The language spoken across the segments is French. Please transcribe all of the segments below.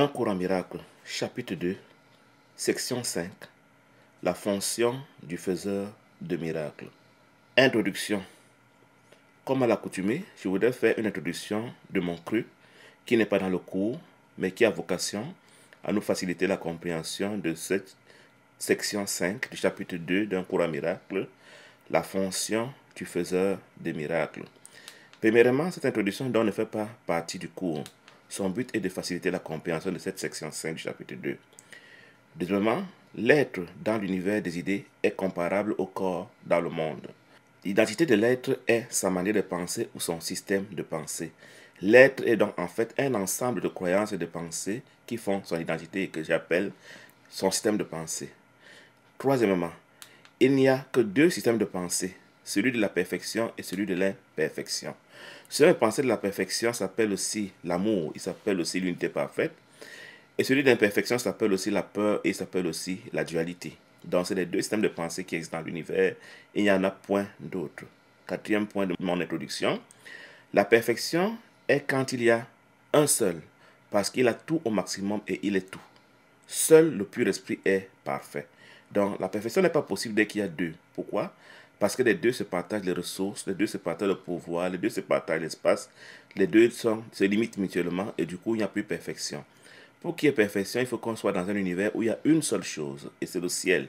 Un cours miracle, chapitre 2, section 5, la fonction du faiseur de miracles. Introduction. Comme à l'accoutumée, je voudrais faire une introduction de mon cru qui n'est pas dans le cours, mais qui a vocation à nous faciliter la compréhension de cette section 5 du chapitre 2 d'un cours miracle, la fonction du faiseur de miracles. Premièrement, cette introduction dont ne fait pas partie du cours. Son but est de faciliter la compréhension de cette section 5 du chapitre 2. Deuxièmement, l'être dans l'univers des idées est comparable au corps dans le monde. L'identité de l'être est sa manière de penser ou son système de pensée. L'être est donc en fait un ensemble de croyances et de pensées qui font son identité et que j'appelle son système de pensée. Troisièmement, il n'y a que deux systèmes de pensée, celui de la perfection et celui de l'imperfection. Ceux qui pensent de la perfection s'appelle aussi l'amour, il s'appelle aussi l'unité parfaite. Et celui d'imperfection s'appelle aussi la peur et s'appelle aussi la dualité. Donc, c'est les deux systèmes de pensée qui existent dans l'univers. Il n'y en a point d'autre. Quatrième point de mon introduction. La perfection est quand il y a un seul, parce qu'il a tout au maximum et il est tout. Seul le pur esprit est parfait. Donc, la perfection n'est pas possible dès qu'il y a deux. Pourquoi parce que les deux se partagent les ressources, les deux se partagent le pouvoir, les deux se partagent l'espace, les deux sont, se limitent mutuellement et du coup il n'y a plus perfection. Pour qu'il y ait perfection, il faut qu'on soit dans un univers où il y a une seule chose, et c'est le ciel.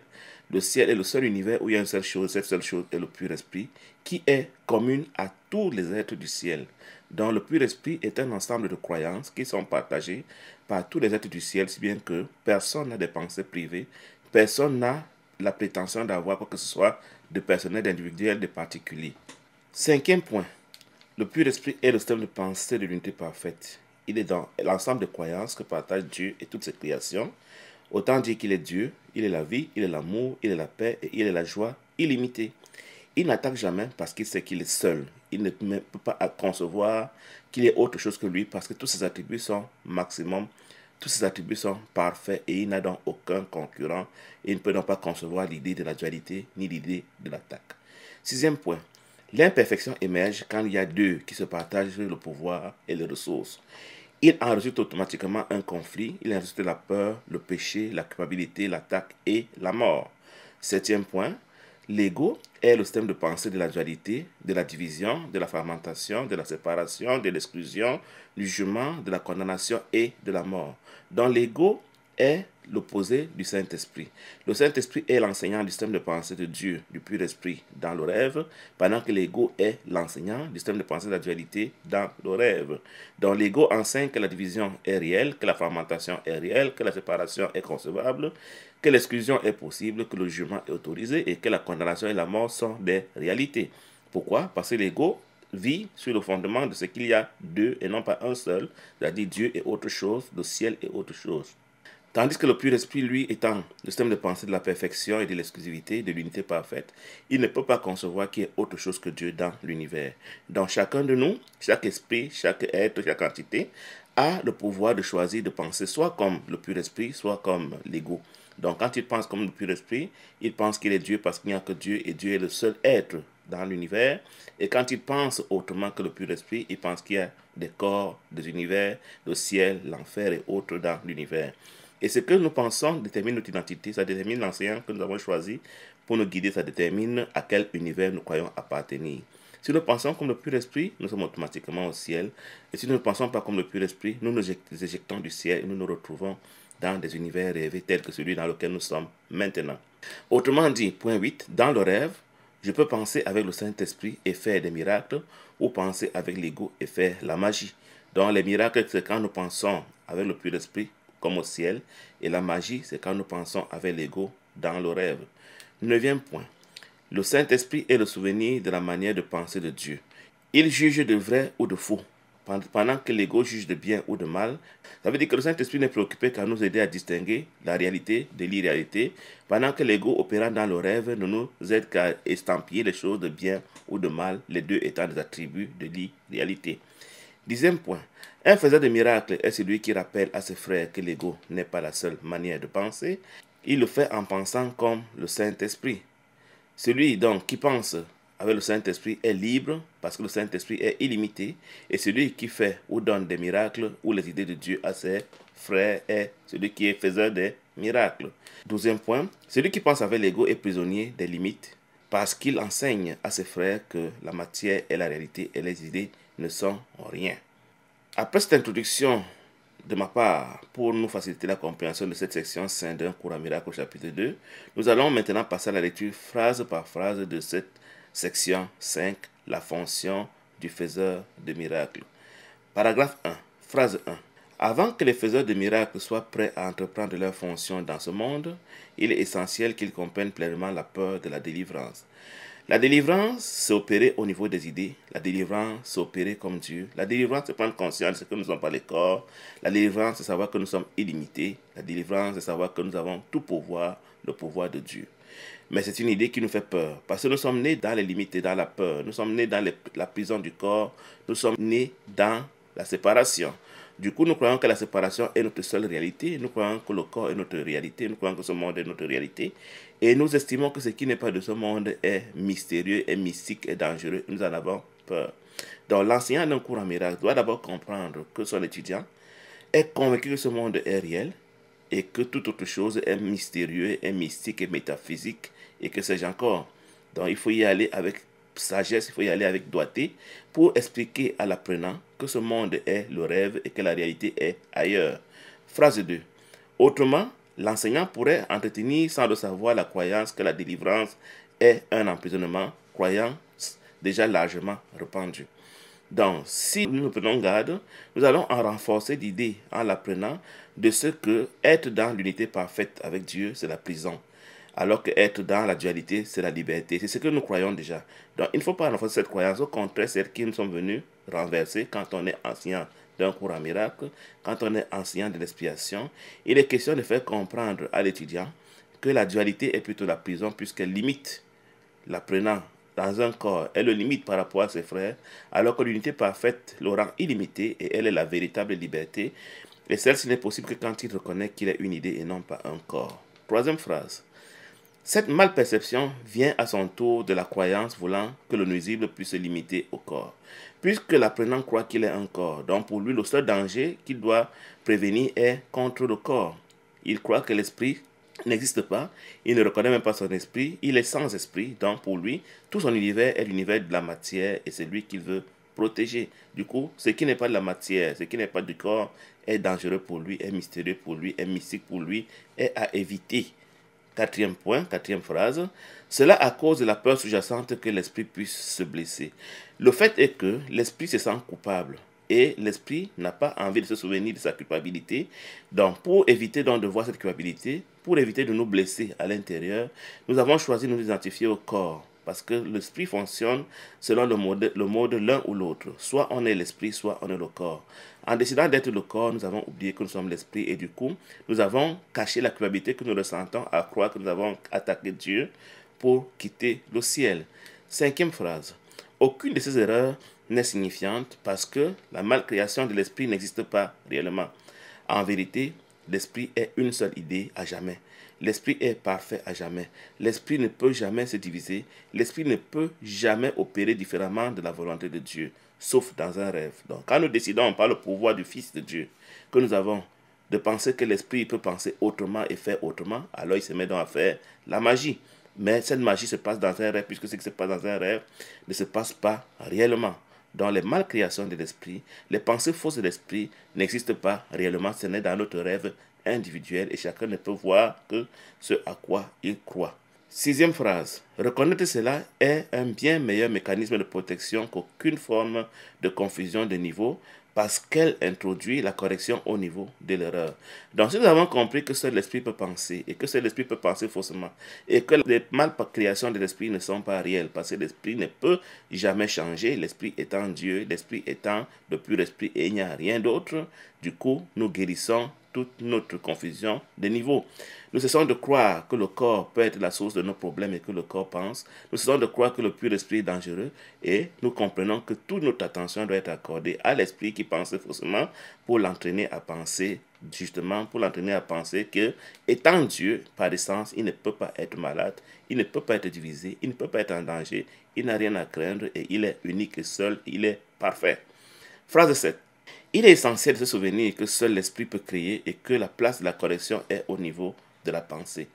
Le ciel est le seul univers où il y a une seule chose, cette seule chose est le pur esprit, qui est commune à tous les êtres du ciel. Donc le pur esprit est un ensemble de croyances qui sont partagées par tous les êtres du ciel, si bien que personne n'a des pensées privées, personne n'a la prétention d'avoir pour que ce soit de personnel, d'individuel, de particulier. Cinquième point, le pur esprit est le système de pensée de l'unité parfaite. Il est dans l'ensemble des croyances que partage Dieu et toutes ses créations. Autant dire qu'il est Dieu, il est la vie, il est l'amour, il est la paix et il est la joie illimitée. Il n'attaque jamais parce qu'il sait qu'il est seul. Il ne peut pas concevoir qu'il est autre chose que lui parce que tous ses attributs sont maximum tous ces attributs sont parfaits et il n'a donc aucun concurrent et il ne peut donc pas concevoir l'idée de la dualité ni l'idée de l'attaque. Sixième point, l'imperfection émerge quand il y a deux qui se partagent le pouvoir et les ressources. Il en résulte automatiquement un conflit, il en résulte la peur, le péché, la culpabilité, l'attaque et la mort. Septième point, L'ego est le système de pensée de la dualité, de la division, de la fragmentation, de la séparation, de l'exclusion, du jugement, de la condamnation et de la mort. Dans l'ego est l'opposé du Saint-Esprit. Le Saint-Esprit est l'enseignant du système de pensée de Dieu, du pur esprit, dans le rêve, pendant que l'ego est l'enseignant du système de pensée de la dualité dans le rêve. Donc l'ego enseigne que la division est réelle, que la fermentation est réelle, que la séparation est concevable, que l'exclusion est possible, que le jugement est autorisé et que la condamnation et la mort sont des réalités. Pourquoi Parce que l'ego vit sur le fondement de ce qu'il y a deux et non pas un seul, c'est-à-dire Dieu et autre chose, le ciel et autre chose. Tandis que le pur esprit, lui, étant le système de pensée de la perfection et de l'exclusivité, de l'unité parfaite, il ne peut pas concevoir qu'il y ait autre chose que Dieu dans l'univers. Donc chacun de nous, chaque esprit, chaque être, chaque entité, a le pouvoir de choisir de penser soit comme le pur esprit, soit comme l'ego. Donc quand il pense comme le pur esprit, il pense qu'il est Dieu parce qu'il n'y a que Dieu et Dieu est le seul être dans l'univers. Et quand il pense autrement que le pur esprit, il pense qu'il y a des corps, des univers, le ciel, l'enfer et autres dans l'univers. Et ce que nous pensons détermine notre identité, ça détermine l'enseignant que nous avons choisi pour nous guider, ça détermine à quel univers nous croyons appartenir. Si nous pensons comme le pur esprit, nous sommes automatiquement au ciel. Et si nous ne pensons pas comme le pur esprit, nous nous éjectons du ciel et nous nous retrouvons dans des univers rêvés tels que celui dans lequel nous sommes maintenant. Autrement dit, point 8, dans le rêve, je peux penser avec le Saint-Esprit et faire des miracles ou penser avec l'ego et faire la magie. Dans les miracles, c'est quand nous pensons avec le pur esprit comme au ciel, et la magie, c'est quand nous pensons avec l'ego dans le rêve. Neuvième point. Le Saint-Esprit est le souvenir de la manière de penser de Dieu. Il juge de vrai ou de faux, pendant que l'ego juge de bien ou de mal. Ça veut dire que le Saint-Esprit n'est préoccupé qu'à nous aider à distinguer la réalité de l'irréalité, pendant que l'ego opérant dans le rêve ne nous aide qu'à estampiller les choses de bien ou de mal, les deux étant des attributs de l'irréalité. Dixième point, un faisant des miracles est celui qui rappelle à ses frères que l'ego n'est pas la seule manière de penser. Il le fait en pensant comme le Saint-Esprit. Celui donc qui pense avec le Saint-Esprit est libre parce que le Saint-Esprit est illimité et celui qui fait ou donne des miracles ou les idées de Dieu à ses frères est celui qui est faiseur des miracles. Deuxième point, celui qui pense avec l'ego est prisonnier des limites parce qu'il enseigne à ses frères que la matière et la réalité et les idées ne sont rien. Après cette introduction de ma part pour nous faciliter la compréhension de cette section 5 d'un cours à miracle chapitre 2, nous allons maintenant passer à la lecture phrase par phrase de cette section 5, la fonction du faiseur de miracles. Paragraphe 1, phrase 1. Avant que les faiseurs de miracles soient prêts à entreprendre leur fonction dans ce monde, il est essentiel qu'ils comprennent pleinement la peur de la délivrance. La délivrance, c'est opérer au niveau des idées. La délivrance, c'est opérer comme Dieu. La délivrance, c'est prendre conscience de ce que nous sommes pas les corps. La délivrance, c'est savoir que nous sommes illimités. La délivrance, c'est savoir que nous avons tout pouvoir, le pouvoir de Dieu. Mais c'est une idée qui nous fait peur, parce que nous sommes nés dans les limites dans la peur. Nous sommes nés dans la prison du corps. Nous sommes nés dans la séparation. Du coup, nous croyons que la séparation est notre seule réalité, nous croyons que le corps est notre réalité, nous croyons que ce monde est notre réalité, et nous estimons que ce qui n'est pas de ce monde est mystérieux, est mystique, est dangereux, nous en avons peur. Donc l'enseignant d'un cours en miracle doit d'abord comprendre que son étudiant est convaincu que ce monde est réel et que toute autre chose est mystérieuse, est mystique, et métaphysique, et que c'est encore. Donc il faut y aller avec sagesse, il faut y aller avec doigté pour expliquer à l'apprenant que ce monde est le rêve et que la réalité est ailleurs. Phrase 2. Autrement, l'enseignant pourrait entretenir sans le savoir la croyance que la délivrance est un emprisonnement, croyance déjà largement répandue. Donc, si nous nous prenons garde, nous allons en renforcer l'idée en l'apprenant de ce que être dans l'unité parfaite avec Dieu, c'est la prison alors que être dans la dualité, c'est la liberté. C'est ce que nous croyons déjà. Donc, il ne faut pas renforcer cette croyance. Au contraire, ce qui nous sont venus renverser quand on est ancien d'un courant miracle, quand on est ancien de l'expiation, il est question de faire comprendre à l'étudiant que la dualité est plutôt la prison puisqu'elle limite l'apprenant dans un corps, elle le limite par rapport à ses frères, alors que l'unité parfaite le rend illimité et elle est la véritable liberté. Et celle-ci n'est possible que quand il reconnaît qu'il est une idée et non pas un corps. Troisième phrase. Cette malperception vient à son tour de la croyance voulant que le nuisible puisse se limiter au corps. Puisque l'apprenant croit qu'il est un corps, donc pour lui le seul danger qu'il doit prévenir est contre le corps. Il croit que l'esprit n'existe pas, il ne reconnaît même pas son esprit, il est sans esprit, donc pour lui tout son univers est l'univers de la matière et c'est lui qu'il veut protéger. Du coup, ce qui n'est pas de la matière, ce qui n'est pas du corps est dangereux pour lui, est mystérieux pour lui, est mystique pour lui, est à éviter. Quatrième point, quatrième phrase. Cela à cause de la peur sous-jacente que l'esprit puisse se blesser. Le fait est que l'esprit se sent coupable et l'esprit n'a pas envie de se souvenir de sa culpabilité. Donc, pour éviter d'en de voir cette culpabilité, pour éviter de nous blesser à l'intérieur, nous avons choisi de nous identifier au corps parce que l'esprit fonctionne selon le mode, l'un ou l'autre. Soit on est l'esprit, soit on est le corps. En décidant d'être le corps, nous avons oublié que nous sommes l'esprit et du coup, nous avons caché la culpabilité que nous ressentons à croire que nous avons attaqué Dieu pour quitter le ciel. Cinquième phrase. Aucune de ces erreurs n'est signifiante parce que la malcréation de l'esprit n'existe pas réellement. En vérité, l'esprit est une seule idée à jamais. L'esprit est parfait à jamais. L'esprit ne peut jamais se diviser. L'esprit ne peut jamais opérer différemment de la volonté de Dieu, sauf dans un rêve. Donc quand nous décidons par le pouvoir du Fils de Dieu que nous avons de penser que l'esprit peut penser autrement et faire autrement, alors il se met donc à faire la magie. Mais cette magie se passe dans un rêve, puisque ce qui se passe dans un rêve ne se passe pas réellement. Dans les malcréations de l'esprit, les pensées fausses de l'esprit n'existent pas réellement, ce n'est dans notre rêve individuel et chacun ne peut voir que ce à quoi il croit. Sixième phrase. Reconnaître cela est un bien meilleur mécanisme de protection qu'aucune forme de confusion de niveau parce qu'elle introduit la correction au niveau de l'erreur. Donc si nous avons compris que seul l'esprit peut penser et que seul l'esprit peut penser faussement et que les mal créations de l'esprit ne sont pas réelles parce que l'esprit ne peut jamais changer, l'esprit étant Dieu, l'esprit étant le pur esprit et il n'y a rien d'autre, du coup, nous guérissons toute notre confusion des niveaux. Nous cessons de croire que le corps peut être la source de nos problèmes et que le corps pense. Nous cessons de croire que le pur esprit est dangereux et nous comprenons que toute notre attention doit être accordée à l'esprit qui pense faussement pour l'entraîner à penser justement, pour l'entraîner à penser que, étant Dieu, par essence, il ne peut pas être malade, il ne peut pas être divisé, il ne peut pas être en danger, il n'a rien à craindre et il est unique et seul, il est parfait. Phrase 7. Il est essentiel de se souvenir que seul l'esprit peut créer et que la place de la correction est au niveau de la pensée.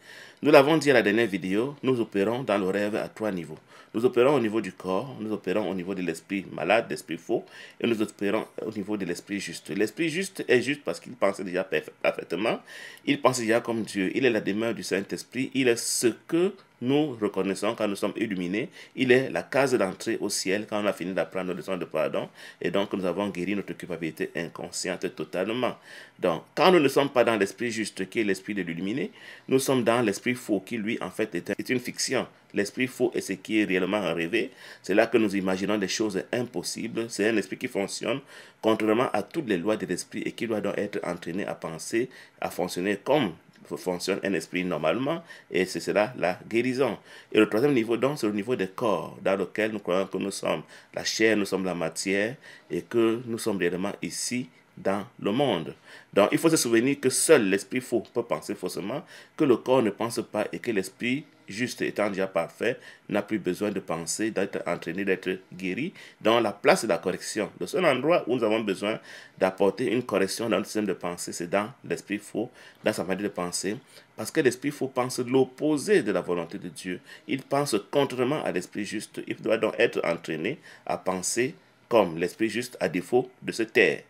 Nous l'avons dit à la dernière vidéo, nous opérons dans le rêve à trois niveaux. Nous opérons au niveau du corps, nous opérons au niveau de l'esprit malade, l'esprit faux, et nous opérons au niveau de l'esprit juste. L'esprit juste est juste parce qu'il pense déjà parfaitement, il pense déjà comme Dieu, il est la demeure du Saint-Esprit, il est ce que nous reconnaissons quand nous sommes illuminés. Il est la case d'entrée au ciel quand on a fini d'apprendre nos leçons de pardon. Et donc, nous avons guéri notre culpabilité inconsciente totalement. Donc, quand nous ne sommes pas dans l'esprit juste qui est l'esprit de l'illuminé, nous sommes dans l'esprit faux qui, lui, en fait, est une fiction. L'esprit faux est ce qui est réellement rêvé. C'est là que nous imaginons des choses impossibles. C'est un esprit qui fonctionne contrairement à toutes les lois de l'esprit et qui doit donc être entraîné à penser, à fonctionner comme fonctionne un esprit normalement et c'est cela la guérison. Et le troisième niveau donc c'est le niveau des corps dans lequel nous croyons que nous sommes la chair, nous sommes la matière et que nous sommes réellement ici dans le monde. Donc il faut se souvenir que seul l'esprit faux peut penser faussement, que le corps ne pense pas et que l'esprit juste étant déjà parfait, n'a plus besoin de penser, d'être entraîné, d'être guéri. Dans la place de la correction, le seul endroit où nous avons besoin d'apporter une correction dans le système de pensée, c'est dans l'esprit faux, dans sa manière de penser, parce que l'esprit faux pense l'opposé de la volonté de Dieu. Il pense contrairement à l'esprit juste. Il doit donc être entraîné à penser comme l'esprit juste à défaut de se taire.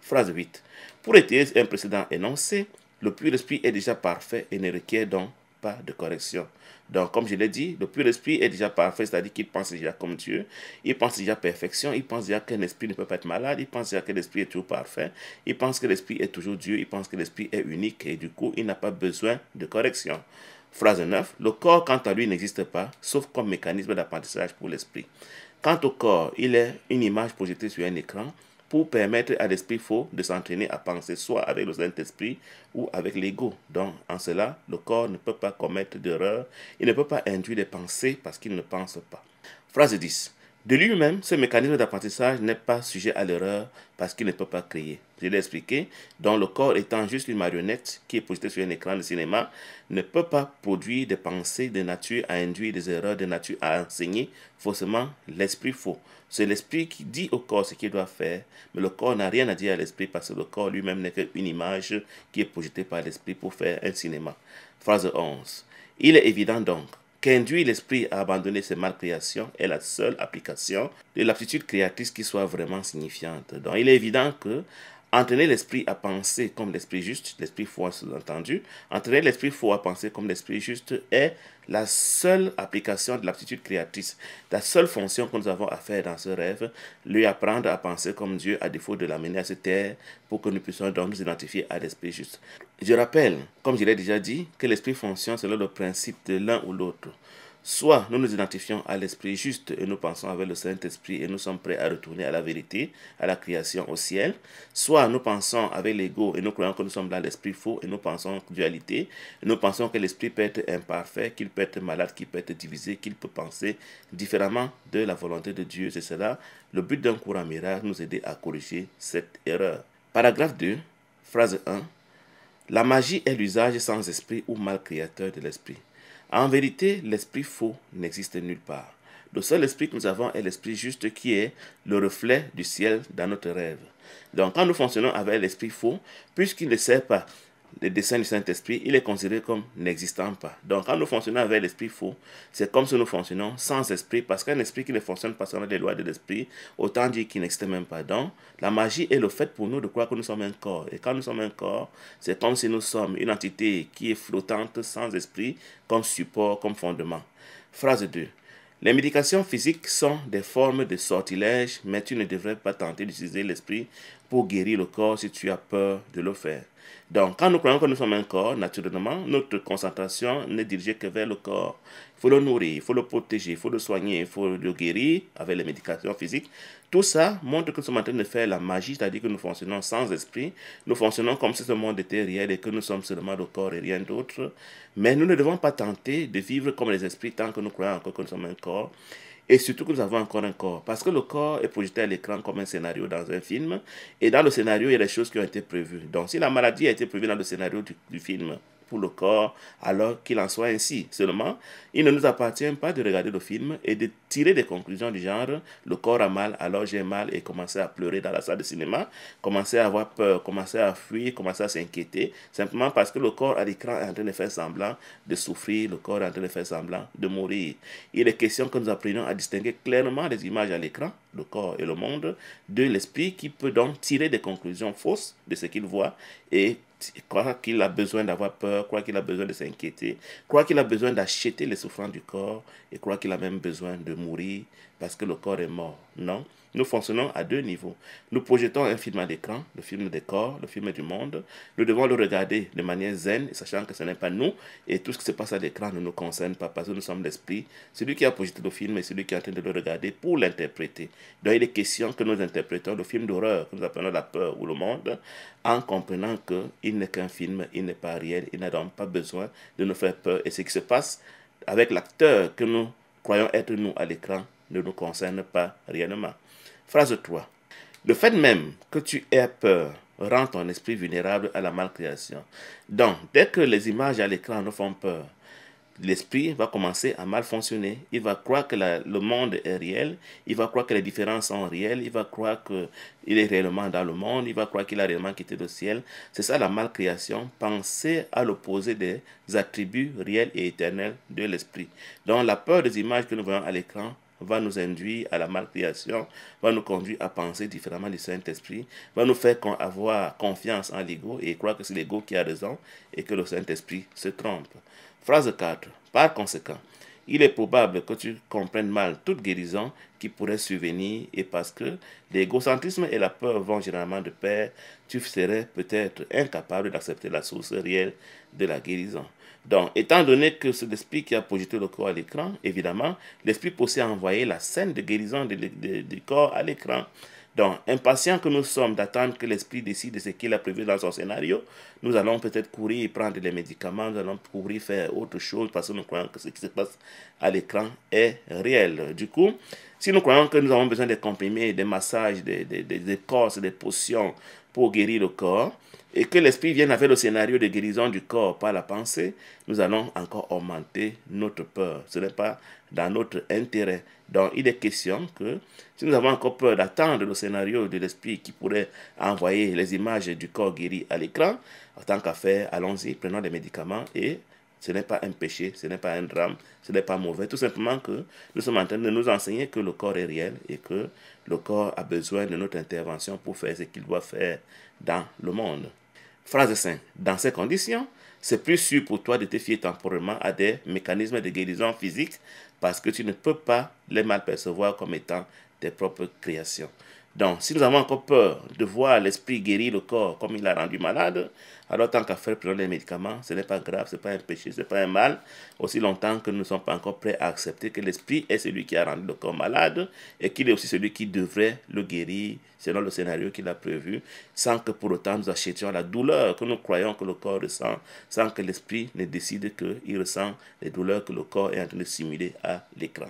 Phrase 8. Pour étayer un précédent énoncé, le pur esprit est déjà parfait et ne requiert donc pas de correction. Donc, comme je l'ai dit, le pur esprit est déjà parfait, c'est-à-dire qu'il pense déjà comme Dieu, il pense déjà à perfection, il pense déjà qu'un esprit ne peut pas être malade, il pense déjà que l'esprit est toujours parfait, il pense que l'esprit est toujours Dieu, il pense que l'esprit est unique et du coup, il n'a pas besoin de correction. Phrase 9, le corps quant à lui n'existe pas, sauf comme mécanisme d'apprentissage pour l'esprit. Quant au corps, il est une image projetée sur un écran pour permettre à l'esprit faux de s'entraîner à penser soit avec le Saint-Esprit ou avec l'ego. Donc, en cela, le corps ne peut pas commettre d'erreur, il ne peut pas induire des pensées parce qu'il ne pense pas. Phrase 10. De lui-même, ce mécanisme d'apprentissage n'est pas sujet à l'erreur parce qu'il ne peut pas créer. Je l'ai expliqué, donc le corps étant juste une marionnette qui est projetée sur un écran de cinéma, ne peut pas produire des pensées de nature à induire des erreurs de nature à enseigner forcément l'esprit faux. C'est l'esprit qui dit au corps ce qu'il doit faire, mais le corps n'a rien à dire à l'esprit parce que le corps lui-même n'est qu'une image qui est projetée par l'esprit pour faire un cinéma. Phrase 11. Il est évident donc qu'induit l'esprit à abandonner ses malcréations est la seule application de l'aptitude créatrice qui soit vraiment signifiante. Donc il est évident que Entraîner l'esprit à penser comme l'esprit juste, l'esprit foi sous-entendu, entraîner l'esprit foi à penser comme l'esprit juste est la seule application de l'aptitude créatrice, la seule fonction que nous avons à faire dans ce rêve, lui apprendre à penser comme Dieu à défaut de l'amener à cette terre pour que nous puissions donc nous identifier à l'esprit juste. Je rappelle, comme je l'ai déjà dit, que l'esprit fonctionne selon le principe de l'un ou l'autre. Soit nous nous identifions à l'Esprit juste et nous pensons avec le Saint-Esprit et nous sommes prêts à retourner à la vérité, à la création, au ciel. Soit nous pensons avec l'ego et nous croyons que nous sommes dans l'Esprit faux et nous pensons dualité. nous pensons que l'Esprit peut être imparfait, qu'il peut être malade, qu'il peut être divisé, qu'il peut penser différemment de la volonté de Dieu. C'est cela le but d'un courant nous aider à corriger cette erreur. Paragraphe 2, phrase 1. La magie est l'usage sans esprit ou mal créateur de l'esprit. En vérité, l'esprit faux n'existe nulle part. Le seul esprit que nous avons est l'esprit juste qui est le reflet du ciel dans notre rêve. Donc quand nous fonctionnons avec l'esprit faux, puisqu'il ne sait pas le dessein du Saint-Esprit, il est considéré comme n'existant pas. Donc, quand nous fonctionnons avec l'esprit faux, c'est comme si nous fonctionnons sans esprit, parce qu'un esprit qui ne fonctionne pas selon les lois de l'esprit, autant dire qu'il n'existe même pas. Donc, la magie est le fait pour nous de croire que nous sommes un corps. Et quand nous sommes un corps, c'est comme si nous sommes une entité qui est flottante sans esprit, comme support, comme fondement. Phrase 2. Les médications physiques sont des formes de sortilèges, mais tu ne devrais pas tenter d'utiliser l'esprit pour guérir le corps si tu as peur de le faire. Donc, quand nous croyons que nous sommes un corps, naturellement, notre concentration n'est dirigée que vers le corps. Il faut le nourrir, il faut le protéger, il faut le soigner, il faut le guérir avec les médications physiques. Tout ça montre que nous sommes en train de faire la magie, c'est-à-dire que nous fonctionnons sans esprit, nous fonctionnons comme si ce monde était réel et que nous sommes seulement le corps et rien d'autre. Mais nous ne devons pas tenter de vivre comme les esprits tant que nous croyons encore que nous sommes un corps. Et surtout que nous avons encore un corps. Parce que le corps est projeté à l'écran comme un scénario dans un film. Et dans le scénario, il y a des choses qui ont été prévues. Donc si la maladie a été prévue dans le scénario du, film, pour le corps, alors qu'il en soit ainsi. Seulement, il ne nous appartient pas de regarder le film et de tirer des conclusions du genre le corps a mal, alors j'ai mal et commencer à pleurer dans la salle de cinéma, commencer à avoir peur, commencer à fuir, commencer à s'inquiéter, simplement parce que le corps à l'écran est en train de faire semblant de souffrir, le corps est en train de faire semblant de mourir. Il est question que nous apprenions à distinguer clairement les images à l'écran, le corps et le monde, de l'esprit qui peut donc tirer des conclusions fausses de ce qu'il voit et croit qu'il a besoin d'avoir peur, croit qu'il a besoin de s'inquiéter, croit qu'il a besoin d'acheter les souffrances du corps et croit qu'il a même besoin de mourir parce que le corps est mort. Non, nous fonctionnons à deux niveaux. Nous projetons un film à l'écran, le film des corps, le film du monde. Nous devons le regarder de manière zen, sachant que ce n'est pas nous et tout ce qui se passe à l'écran ne nous concerne pas parce que nous sommes l'esprit. Celui qui a projeté le film et celui qui est en train de le regarder pour l'interpréter. Donc il des question que nous interprétons le film d'horreur que nous appelons la peur ou le monde en comprenant qu'il n'est qu'un film, il n'est pas réel, il n'a donc pas besoin de nous faire peur. Et ce qui se passe avec l'acteur que nous croyons être nous à l'écran ne nous concerne pas réellement. Phrase 3. Le fait même que tu aies peur rend ton esprit vulnérable à la malcréation. Donc, dès que les images à l'écran nous font peur, l'esprit va commencer à mal fonctionner. Il va croire que le monde est réel, il va croire que les différences sont réelles, il va croire qu'il est réellement dans le monde, il va croire qu'il a réellement quitté le ciel. C'est ça la malcréation, penser à l'opposé des attributs réels et éternels de l'esprit. Donc la peur des images que nous voyons à l'écran va nous induire à la malcréation, va nous conduire à penser différemment du Saint-Esprit, va nous faire avoir confiance en l'ego et croire que c'est l'ego qui a raison et que le Saint-Esprit se trompe. Phrase 4. Par conséquent, il est probable que tu comprennes mal toute guérison qui pourrait survenir et parce que l'égocentrisme et la peur vont généralement de pair, tu serais peut-être incapable d'accepter la source réelle de la guérison. Donc, étant donné que c'est l'esprit qui a projeté le corps à l'écran, évidemment, l'esprit possède envoyer la scène de guérison du corps à l'écran. Donc, impatients que nous sommes d'attendre que l'esprit décide de ce qu'il a prévu dans son scénario, nous allons peut-être courir prendre des médicaments, nous allons courir faire autre chose parce que nous croyons que ce qui se passe à l'écran est réel. Du coup, si nous croyons que nous avons besoin de comprimés, des massages, des, des, des, des potions pour guérir le corps, et que l'esprit vienne avec le scénario de guérison du corps par la pensée, nous allons encore augmenter notre peur. Ce n'est pas dans notre intérêt. Donc il est question que si nous avons encore peur d'attendre le scénario de l'esprit qui pourrait envoyer les images du corps guéri à l'écran, en tant qu'affaire, allons-y, prenons des médicaments et ce n'est pas un péché, ce n'est pas un drame, ce n'est pas mauvais. Tout simplement que nous sommes en train de nous enseigner que le corps est réel et que le corps a besoin de notre intervention pour faire ce qu'il doit faire dans le monde. Phrase 5. Dans ces conditions, c'est plus sûr pour toi de te fier temporairement à des mécanismes de guérison physique parce que tu ne peux pas les mal percevoir comme étant tes propres créations. Donc, si nous avons encore peur de voir l'esprit guérir le corps comme il a rendu malade, alors tant qu'à faire, prenons les médicaments. Ce n'est pas grave, ce n'est pas un péché, ce n'est pas un mal. Aussi longtemps que nous ne sommes pas encore prêts à accepter que l'esprit est celui qui a rendu le corps malade et qu'il est aussi celui qui devrait le guérir selon le scénario qu'il a prévu, sans que pour autant nous achetions la douleur que nous croyons que le corps ressent, sans que l'esprit ne décide qu'il ressent les douleurs que le corps est en train de simuler à l'écran.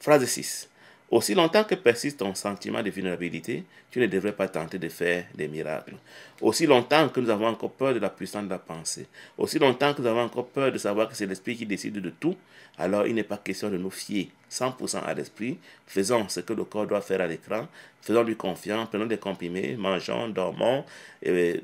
Phrase 6. Aussi longtemps que persiste ton sentiment de vulnérabilité, tu ne devrais pas tenter de faire des miracles. Aussi longtemps que nous avons encore peur de la puissance de la pensée, aussi longtemps que nous avons encore peur de savoir que c'est l'esprit qui décide de tout, alors il n'est pas question de nous fier 100% à l'esprit. Faisons ce que le corps doit faire à l'écran. Faisons-lui confiance, prenons des comprimés, mangeons, dormons, et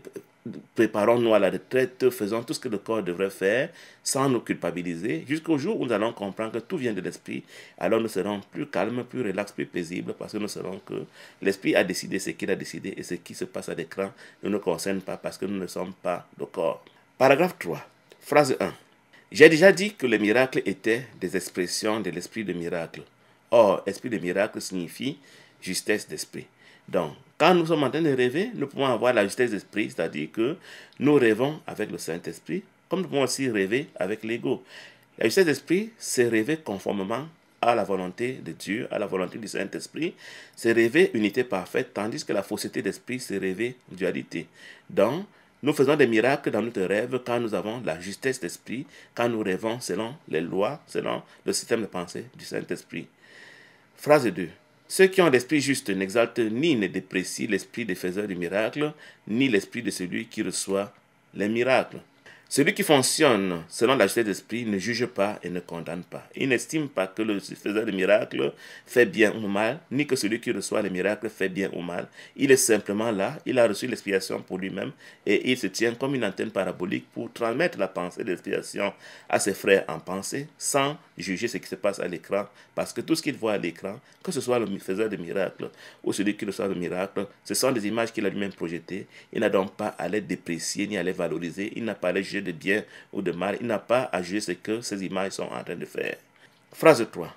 préparons-nous à la retraite, faisons tout ce que le corps devrait faire sans nous culpabiliser, jusqu'au jour où nous allons comprendre que tout vient de l'esprit, alors nous serons plus calmes, plus relax, plus paisibles, parce que nous serons que l'esprit a décidé ce qu'il a décidé et ce qui se passe à l'écran ne nous concerne pas parce que nous ne sommes pas le corps. Paragraphe 3, phrase 1. J'ai déjà dit que les miracles étaient des expressions de l'esprit de miracle. Or, esprit de miracle signifie justesse d'esprit. Donc, quand nous sommes en train de rêver, nous pouvons avoir la justesse d'esprit, c'est-à-dire que nous rêvons avec le Saint-Esprit, comme nous pouvons aussi rêver avec l'ego. La justesse d'esprit, c'est rêver conformément à la volonté de Dieu, à la volonté du Saint-Esprit, c'est rêver unité parfaite, tandis que la fausseté d'esprit, c'est rêver dualité. Donc, nous faisons des miracles dans notre rêve quand nous avons la justesse d'esprit, quand nous rêvons selon les lois, selon le système de pensée du Saint-Esprit. Phrase 2. Ceux qui ont l'esprit juste n'exaltent ni ne déprécient l'esprit des faiseurs de miracles ni l'esprit de celui qui reçoit les miracles. Celui qui fonctionne selon la justice d'esprit ne juge pas et ne condamne pas. Il n'estime pas que le faiseur de miracles fait bien ou mal, ni que celui qui reçoit les miracles fait bien ou mal. Il est simplement là, il a reçu l'expiation pour lui-même et il se tient comme une antenne parabolique pour transmettre la pensée de l'expiation à ses frères en pensée sans juger ce qui se passe à l'écran, parce que tout ce qu'il voit à l'écran, que ce soit le faiseur de miracles ou celui qui le reçoit le miracle, ce sont des images qu'il a lui-même projetées. Il n'a donc pas à les déprécier ni à les valoriser, il n'a pas à les juger de bien ou de mal, il n'a pas à juger ce que ces images sont en train de faire. Phrase 3.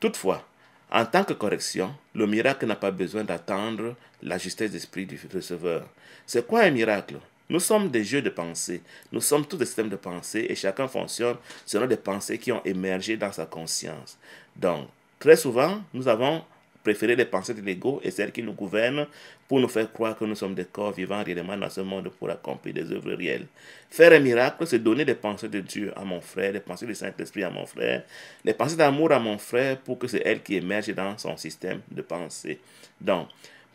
Toutefois, en tant que correction, le miracle n'a pas besoin d'attendre la justesse d'esprit du receveur. C'est quoi un miracle nous sommes des jeux de pensée. Nous sommes tous des systèmes de pensée et chacun fonctionne selon des pensées qui ont émergé dans sa conscience. Donc, très souvent, nous avons préféré les pensées de l'ego et celles qui nous gouvernent pour nous faire croire que nous sommes des corps vivants réellement dans ce monde pour accomplir des œuvres réelles. Faire un miracle, c'est donner des pensées de Dieu à mon frère, des pensées du Saint-Esprit à mon frère, des pensées d'amour à mon frère pour que c'est elle qui émerge dans son système de pensée. Donc,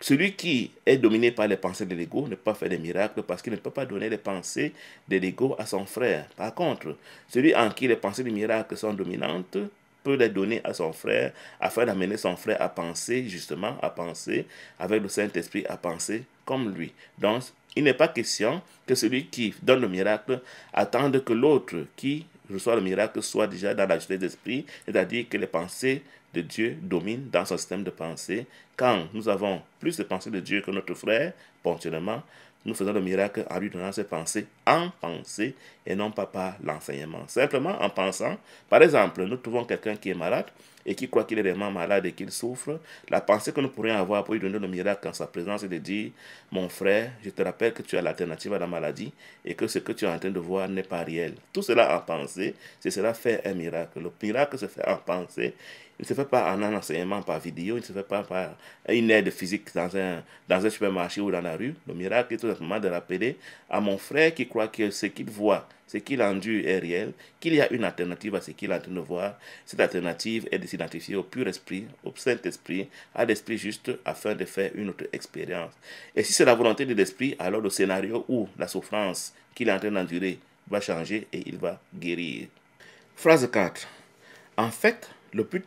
celui qui est dominé par les pensées de l'ego ne peut pas faire des miracles parce qu'il ne peut pas donner les pensées de l'ego à son frère. Par contre, celui en qui les pensées du miracle sont dominantes peut les donner à son frère afin d'amener son frère à penser, justement, à penser avec le Saint-Esprit, à penser comme lui. Donc, il n'est pas question que celui qui donne le miracle attende que l'autre qui reçoit le miracle soit déjà dans la d'esprit, c'est-à-dire que les pensées de Dieu domine dans son système de pensée. Quand nous avons plus de pensées de Dieu que notre frère, ponctuellement, nous faisons le miracle en lui donnant ses pensées en pensée et non pas par l'enseignement. Simplement en pensant, par exemple, nous trouvons quelqu'un qui est malade et qui croit qu'il est vraiment malade et qu'il souffre, la pensée que nous pourrions avoir pour lui donner le miracle en sa présence est de dire, mon frère, je te rappelle que tu as l'alternative à la maladie et que ce que tu es en train de voir n'est pas réel. Tout cela en pensée, c'est cela faire un miracle. Le miracle se fait en pensée il ne se fait pas en un enseignement par vidéo, il ne se fait pas par une aide physique dans un, dans un supermarché ou dans la rue. Le miracle est tout simplement de rappeler à mon frère qui croit que ce qu'il voit, ce qu'il endure est réel, qu'il y a une alternative à ce qu'il est en train de voir. Cette alternative est de s'identifier au pur esprit, au Saint-Esprit, à l'esprit juste, afin de faire une autre expérience. Et si c'est la volonté de l'esprit, alors le scénario ou la souffrance qu'il est en train d'endurer va changer et il va guérir. Phrase 4. En fait, le but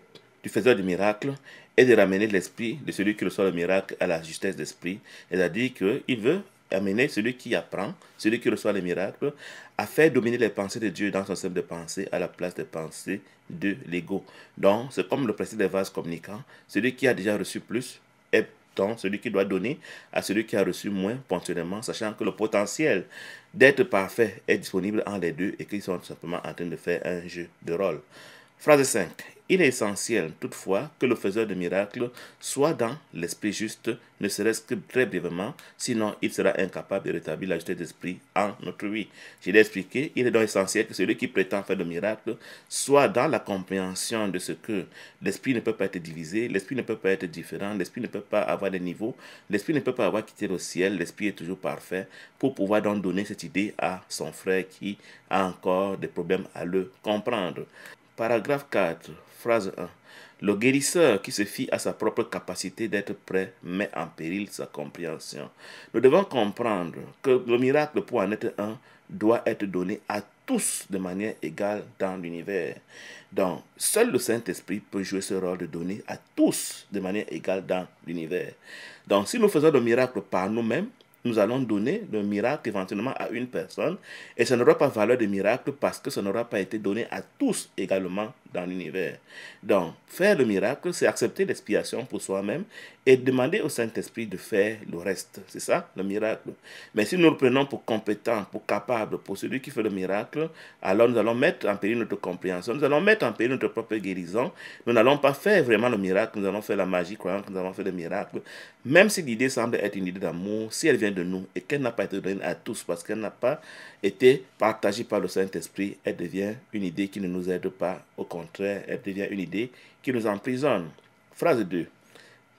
du faiseur du miracle est de ramener l'esprit de celui qui reçoit le miracle à la justesse d'esprit. C'est-à-dire qu'il veut amener celui qui apprend, celui qui reçoit le miracle, à faire dominer les pensées de Dieu dans son système de pensée à la place des pensées de l'ego. Donc, c'est comme le principe des vases communicants. Celui qui a déjà reçu plus est donc celui qui doit donner à celui qui a reçu moins ponctuellement, sachant que le potentiel d'être parfait est disponible en les deux et qu'ils sont simplement en train de faire un jeu de rôle. Phrase 5. Il est essentiel toutefois que le faiseur de miracles soit dans l'esprit juste, ne serait-ce que très brièvement, sinon il sera incapable de rétablir la d'esprit en notre vie. Je expliqué, il est donc essentiel que celui qui prétend faire de miracles soit dans la compréhension de ce que l'esprit ne peut pas être divisé, l'esprit ne peut pas être différent, l'esprit ne peut pas avoir des niveaux, l'esprit ne peut pas avoir quitté le ciel, l'esprit est toujours parfait, pour pouvoir donc donner cette idée à son frère qui a encore des problèmes à le comprendre. Paragraphe 4, phrase 1. Le guérisseur qui se fie à sa propre capacité d'être prêt met en péril sa compréhension. Nous devons comprendre que le miracle, pour en être un, doit être donné à tous de manière égale dans l'univers. Donc, seul le Saint-Esprit peut jouer ce rôle de donner à tous de manière égale dans l'univers. Donc, si nous faisons le miracle par nous-mêmes, nous allons donner le miracle éventuellement à une personne et ça n'aura pas valeur de miracle parce que ça n'aura pas été donné à tous également dans l'univers. Donc, faire le miracle, c'est accepter l'expiation pour soi-même et demander au Saint-Esprit de faire le reste. C'est ça, le miracle. Mais si nous le prenons pour compétent, pour capable, pour celui qui fait le miracle, alors nous allons mettre en péril notre compréhension, nous allons mettre en péril notre propre guérison. Nous n'allons pas faire vraiment le miracle, nous allons faire la magie croyant que nous allons faire le miracle. Même si l'idée semble être une idée d'amour, si elle vient de nous et qu'elle n'a pas été donnée à tous parce qu'elle n'a pas été partagée par le Saint-Esprit, elle devient une idée qui ne nous aide pas au contraire elle devient une idée qui nous emprisonne. Phrase 2.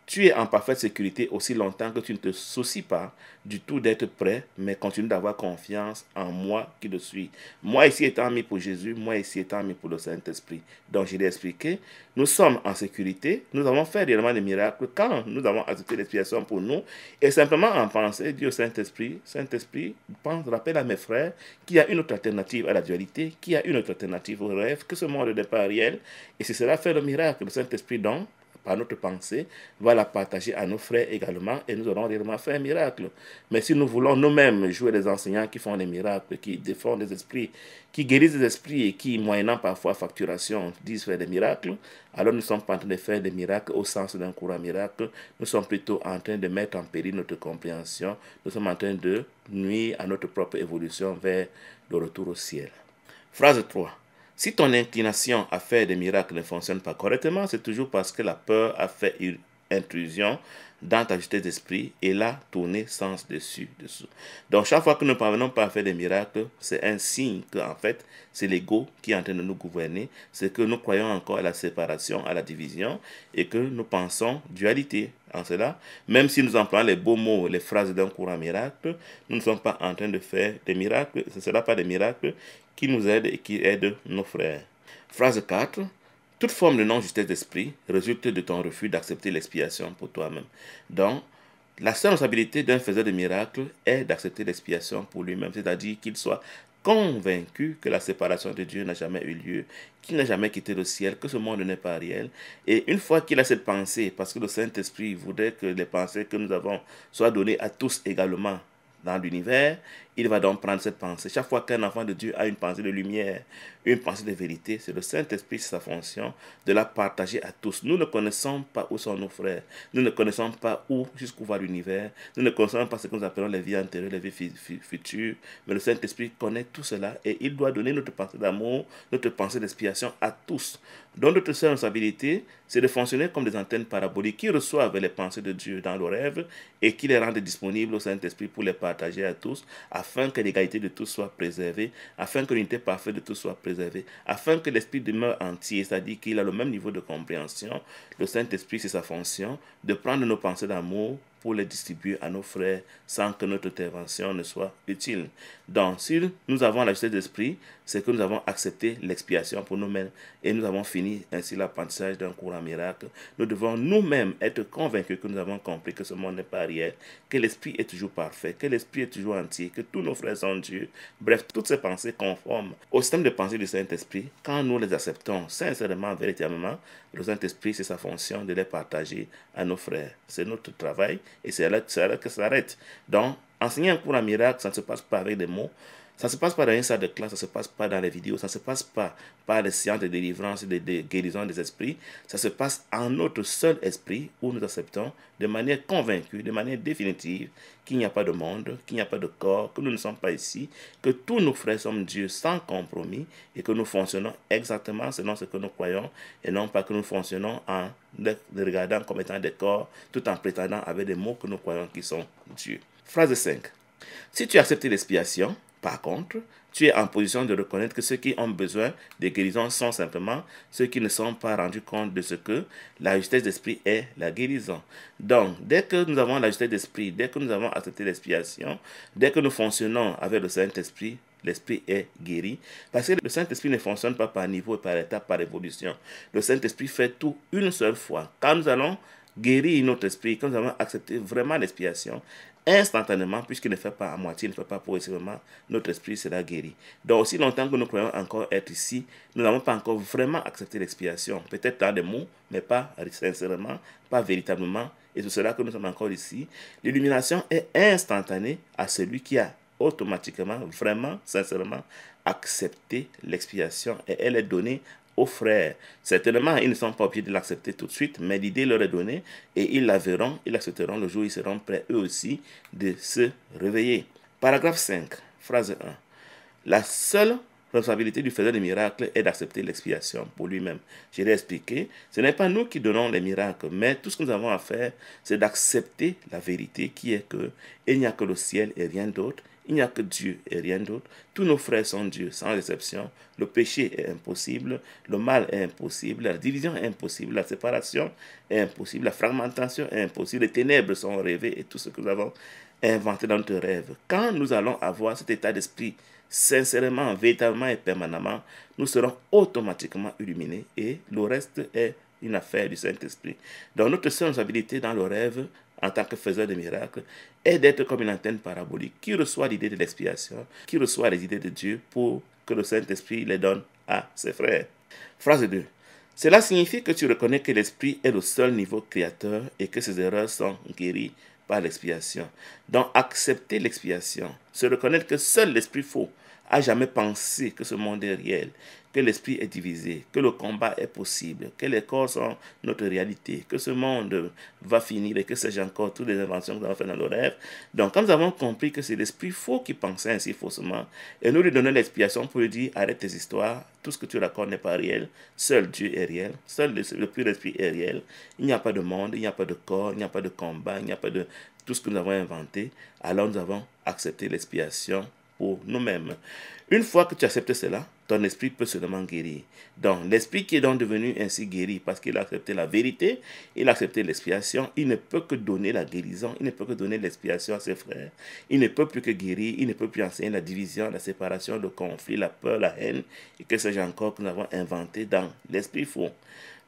Tu es en parfaite sécurité aussi longtemps que tu ne te soucies pas du tout d'être prêt, mais continue d'avoir confiance en moi qui le suis. Moi ici étant mis pour Jésus, moi ici étant mis pour le Saint-Esprit. Donc je l'ai expliqué, nous sommes en sécurité, nous avons fait réellement des miracles quand nous avons accepté l'expiation pour nous et simplement en pensant, Dieu Saint-Esprit, Saint-Esprit, pense, rappelle à mes frères qu'il y a une autre alternative à la dualité, qu'il y a une autre alternative au rêve, que ce monde n'est pas réel et ce cela fait le miracle. Le Saint-Esprit donc à notre pensée, va la partager à nos frères également et nous aurons réellement fait un miracle. Mais si nous voulons nous-mêmes jouer les enseignants qui font des miracles, qui défendent des esprits, qui guérissent des esprits et qui, moyennant parfois facturation, disent faire des miracles, alors nous ne sommes pas en train de faire des miracles au sens d'un courant miracle, nous sommes plutôt en train de mettre en péril notre compréhension, nous sommes en train de nuire à notre propre évolution vers le retour au ciel. Phrase 3. Si ton inclination à faire des miracles ne fonctionne pas correctement, c'est toujours parce que la peur a fait intrusion dans ta justice d'esprit et la tourner sens dessus, dessous. Donc, chaque fois que nous ne parvenons pas à faire des miracles, c'est un signe que, en fait, c'est l'ego qui est en train de nous gouverner. C'est que nous croyons encore à la séparation, à la division et que nous pensons dualité en cela. Même si nous employons les beaux mots, les phrases d'un courant miracle, nous ne sommes pas en train de faire des miracles. Ce ne sera pas des miracles qui nous aident et qui aident nos frères. Phrase 4. Toute forme de non-justesse d'esprit résulte de ton refus d'accepter l'expiation pour toi-même. Donc, la seule responsabilité d'un faiseur de miracles est d'accepter l'expiation pour lui-même, c'est-à-dire qu'il soit convaincu que la séparation de Dieu n'a jamais eu lieu, qu'il n'a jamais quitté le ciel, que ce monde n'est pas réel. Et une fois qu'il a cette pensée, parce que le Saint-Esprit voudrait que les pensées que nous avons soient données à tous également dans l'univers, il va donc prendre cette pensée. Chaque fois qu'un enfant de Dieu a une pensée de lumière, une pensée de vérité, c'est le Saint-Esprit, sa fonction de la partager à tous. Nous ne connaissons pas où sont nos frères. Nous ne connaissons pas où, jusqu'où va l'univers. Nous ne connaissons pas ce que nous appelons les vies antérieures, les vies futures. Mais le Saint-Esprit connaît tout cela et il doit donner notre pensée d'amour, notre pensée d'expiation à tous. Donc notre seule responsabilité, c'est de fonctionner comme des antennes paraboliques qui reçoivent les pensées de Dieu dans le rêves et qui les rendent disponibles au Saint-Esprit pour les partager à tous afin afin que l'égalité de tous soit préservée, afin que l'unité parfaite de tous soit préservée, afin que l'esprit demeure entier, c'est-à-dire qu'il a le même niveau de compréhension. Le Saint-Esprit, c'est sa fonction de prendre nos pensées d'amour pour les distribuer à nos frères sans que notre intervention ne soit utile. Donc, si nous avons la justice d'esprit, c'est que nous avons accepté l'expiation pour nous-mêmes et nous avons fini ainsi l'apprentissage d'un courant miracle. Nous devons nous-mêmes être convaincus que nous avons compris que ce monde n'est pas réel, que l'esprit est toujours parfait, que l'esprit est toujours entier, que tous nos frères sont Dieu. Bref, toutes ces pensées conformes au système de pensée du Saint-Esprit, quand nous les acceptons sincèrement, véritablement, le Saint-Esprit, c'est sa fonction de les partager à nos frères. C'est notre travail et c'est là, que ça s'arrête. Donc, enseigner un cours à miracle, ça ne se passe pas avec des mots, ça ne se passe pas dans une salle de classe, ça ne se passe pas dans les vidéos, ça ne se passe pas par les sciences de délivrance et de, guérison des esprits. Ça se passe en notre seul esprit où nous acceptons de manière convaincue, de manière définitive, qu'il n'y a pas de monde, qu'il n'y a pas de corps, que nous ne sommes pas ici, que tous nos frères sommes Dieu sans compromis et que nous fonctionnons exactement selon ce que nous croyons et non pas que nous fonctionnons en les regardant comme étant des corps tout en prétendant avec des mots que nous croyons qu'ils sont Dieu. Phrase 5. Si tu acceptes l'expiation, par contre, tu es en position de reconnaître que ceux qui ont besoin de guérison sont simplement ceux qui ne sont pas rendus compte de ce que la justesse d'esprit est la guérison. Donc, dès que nous avons la justesse d'esprit, dès que nous avons accepté l'expiation, dès que nous fonctionnons avec le Saint-Esprit, l'esprit est guéri. Parce que le Saint-Esprit ne fonctionne pas par niveau et par étape, par évolution. Le Saint-Esprit fait tout une seule fois. Quand nous allons guérir notre esprit, quand nous allons accepter vraiment l'expiation, instantanément, puisqu'il ne fait pas à moitié, il ne fait pas progressivement, notre esprit sera guéri. Donc, aussi longtemps que nous croyons encore être ici, nous n'avons pas encore vraiment accepté l'expiation. Peut-être dans des mots, mais pas sincèrement, pas véritablement. Et c'est cela que nous sommes encore ici. L'illumination est instantanée à celui qui a automatiquement, vraiment, sincèrement, accepté l'expiation. Et elle est donnée aux frères. Certainement, ils ne sont pas obligés de l'accepter tout de suite, mais l'idée leur est donnée et ils la verront, ils l'accepteront le jour où ils seront prêts eux aussi de se réveiller. Paragraphe 5, phrase 1. La seule responsabilité du faiseur des miracles est d'accepter l'expiation pour lui-même. Je l'ai expliqué, ce n'est pas nous qui donnons les miracles, mais tout ce que nous avons à faire, c'est d'accepter la vérité qui est que il n'y a que le ciel et rien d'autre il n'y a que Dieu et rien d'autre. Tous nos frères sont Dieu, sans exception. Le péché est impossible, le mal est impossible, la division est impossible, la séparation est impossible, la fragmentation est impossible, les ténèbres sont rêvées et tout ce que nous avons inventé dans notre rêve. Quand nous allons avoir cet état d'esprit, sincèrement, véritablement et permanemment, nous serons automatiquement illuminés et le reste est une affaire du Saint-Esprit. Dans notre sensibilité, dans le rêve, en tant que faiseur de miracles est d'être comme une antenne parabolique qui reçoit l'idée de l'expiation, qui reçoit les idées de Dieu pour que le Saint-Esprit les donne à ses frères. Phrase 2. Cela signifie que tu reconnais que l'Esprit est le seul niveau créateur et que ses erreurs sont guéries par l'expiation. Donc accepter l'expiation se reconnaître que seul l'esprit faux a jamais pensé que ce monde est réel, que l'esprit est divisé, que le combat est possible, que les corps sont notre réalité, que ce monde va finir et que c'est encore toutes les inventions que nous avons faites dans nos rêves. Donc, quand nous avons compris que c'est l'esprit faux qui pensait ainsi faussement, et nous lui donnons l'expiation pour lui dire arrête tes histoires, tout ce que tu racontes n'est pas réel, seul Dieu est réel, seul le pur esprit est réel, il n'y a pas de monde, il n'y a pas de corps, il n'y a pas de combat, il n'y a pas de tout ce que nous avons inventé, alors nous avons accepté l'expiation pour nous-mêmes. Une fois que tu acceptes cela, ton esprit peut seulement guérir. Donc, l'esprit qui est donc devenu ainsi guéri parce qu'il a accepté la vérité, il a accepté l'expiation, il ne peut que donner la guérison, il ne peut que donner l'expiation à ses frères, il ne peut plus que guérir, il ne peut plus enseigner la division, la séparation, le conflit, la peur, la haine, et que ce je encore que nous avons inventé dans l'esprit faux.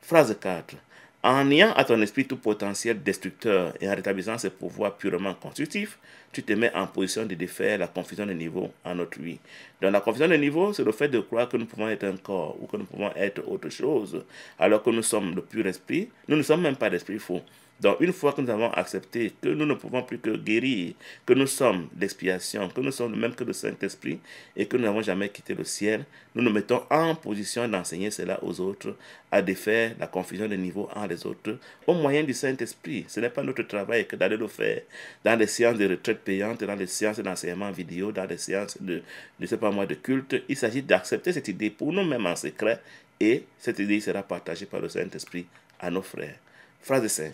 Phrase 4. En niant à ton esprit tout potentiel destructeur et en rétablissant ses pouvoirs purement constructifs, tu te mets en position de défaire la confusion des niveaux en notre vie. Dans la confusion des niveaux, c'est le fait de croire que nous pouvons être un corps ou que nous pouvons être autre chose, alors que nous sommes le pur esprit. Nous ne sommes même pas d'esprit faux. Donc une fois que nous avons accepté que nous ne pouvons plus que guérir, que nous sommes l'expiation, que nous sommes le même que le Saint-Esprit et que nous n'avons jamais quitté le ciel, nous nous mettons en position d'enseigner cela aux autres, à défaire la confusion des niveaux en les autres au moyen du Saint-Esprit. Ce n'est pas notre travail que d'aller le faire dans les séances de retraite payante, dans les séances d'enseignement vidéo, dans les séances de, ne sais pas moi, de culte. Il s'agit d'accepter cette idée pour nous-mêmes en secret et cette idée sera partagée par le Saint-Esprit à nos frères. Phrase 5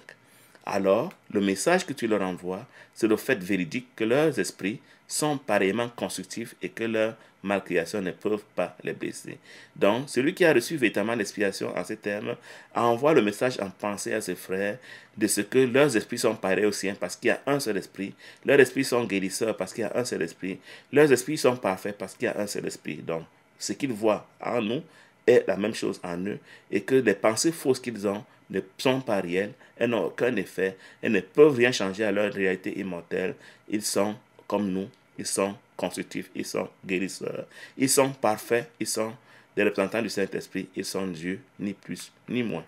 alors le message que tu leur envoies, c'est le fait véridique que leurs esprits sont pareillement constructifs et que leurs malcréations ne peuvent pas les blesser. Donc, celui qui a reçu véritablement l'expiation en ces termes envoie le message en pensée à ses frères de ce que leurs esprits sont pareils aux siens parce qu'il y a un seul esprit, leurs esprits sont guérisseurs parce qu'il y a un seul esprit, leurs esprits sont parfaits parce qu'il y a un seul esprit. Donc, ce qu'ils voient en nous, est la même chose en eux et que les pensées fausses qu'ils ont ne sont pas réelles, elles n'ont aucun effet, elles ne peuvent rien changer à leur réalité immortelle. Ils sont comme nous, ils sont constructifs, ils sont guérisseurs, ils sont parfaits, ils sont des représentants du Saint-Esprit, ils sont Dieu, ni plus ni moins.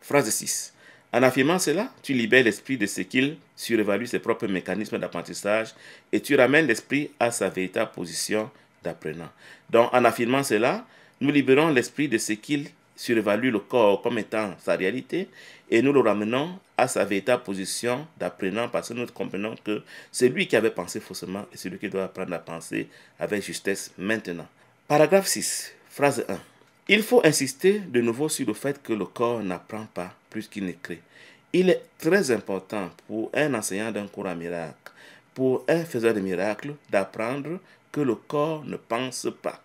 Phrase 6. En affirmant cela, tu libères l'esprit de ce qu'il surévalue ses propres mécanismes d'apprentissage et tu ramènes l'esprit à sa véritable position d'apprenant. Donc, en affirmant cela, nous libérons l'esprit de ce qu'il surévalue le corps comme étant sa réalité et nous le ramenons à sa véritable position d'apprenant parce que nous comprenons que celui qui avait pensé faussement est celui qui doit apprendre à penser avec justesse maintenant. Paragraphe 6, phrase 1. Il faut insister de nouveau sur le fait que le corps n'apprend pas plus qu'il ne crée. Il est très important pour un enseignant d'un cours à miracle, pour un faiseur de miracles, d'apprendre que le corps ne pense pas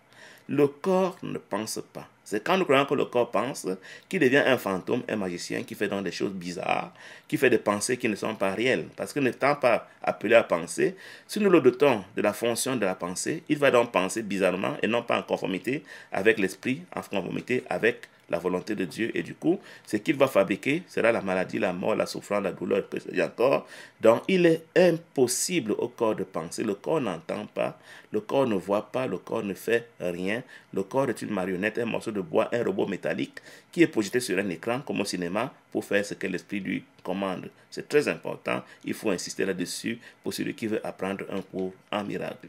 le corps ne pense pas. C'est quand nous croyons que le corps pense qu'il devient un fantôme, un magicien qui fait donc des choses bizarres, qui fait des pensées qui ne sont pas réelles. Parce que n'étant pas appelé à penser, si nous le dotons de la fonction de la pensée, il va donc penser bizarrement et non pas en conformité avec l'esprit, en conformité avec la volonté de Dieu. Et du coup, ce qu'il va fabriquer sera la maladie, la mort, la souffrance, la douleur, que encore. Donc, il est impossible au corps de penser. Le corps n'entend pas, le corps ne voit pas, le corps ne fait rien. Le corps est une marionnette, un morceau de bois, un robot métallique qui est projeté sur un écran comme au cinéma pour faire ce que l'esprit lui commande. C'est très important. Il faut insister là-dessus pour celui qui veut apprendre un cours en miracle.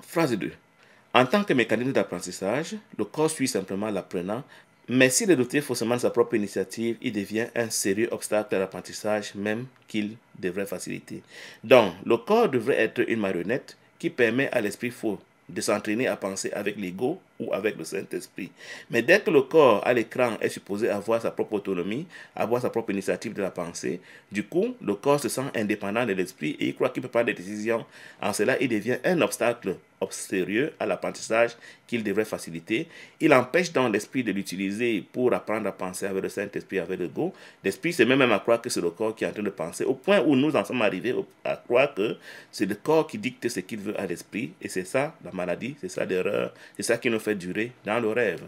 Phrase 2. En tant que mécanisme d'apprentissage, le corps suit simplement l'apprenant mais si est doté forcément de sa propre initiative, il devient un sérieux obstacle à l'apprentissage même qu'il devrait faciliter. Donc, le corps devrait être une marionnette qui permet à l'esprit faux de s'entraîner à penser avec l'ego ou avec le Saint-Esprit. Mais dès que le corps à l'écran est supposé avoir sa propre autonomie, avoir sa propre initiative de la pensée, du coup, le corps se sent indépendant de l'esprit et il croit qu'il peut prendre des décisions. En cela, il devient un obstacle sérieux à l'apprentissage qu'il devrait faciliter. Il empêche donc l'esprit de l'utiliser pour apprendre à penser avec le Saint-Esprit, avec le go. L'esprit se met même à croire que c'est le corps qui est en train de penser, au point où nous en sommes arrivés à croire que c'est le corps qui dicte ce qu'il veut à l'esprit. Et c'est ça la maladie, c'est ça l'erreur, c'est ça qui nous fait durer dans le rêve.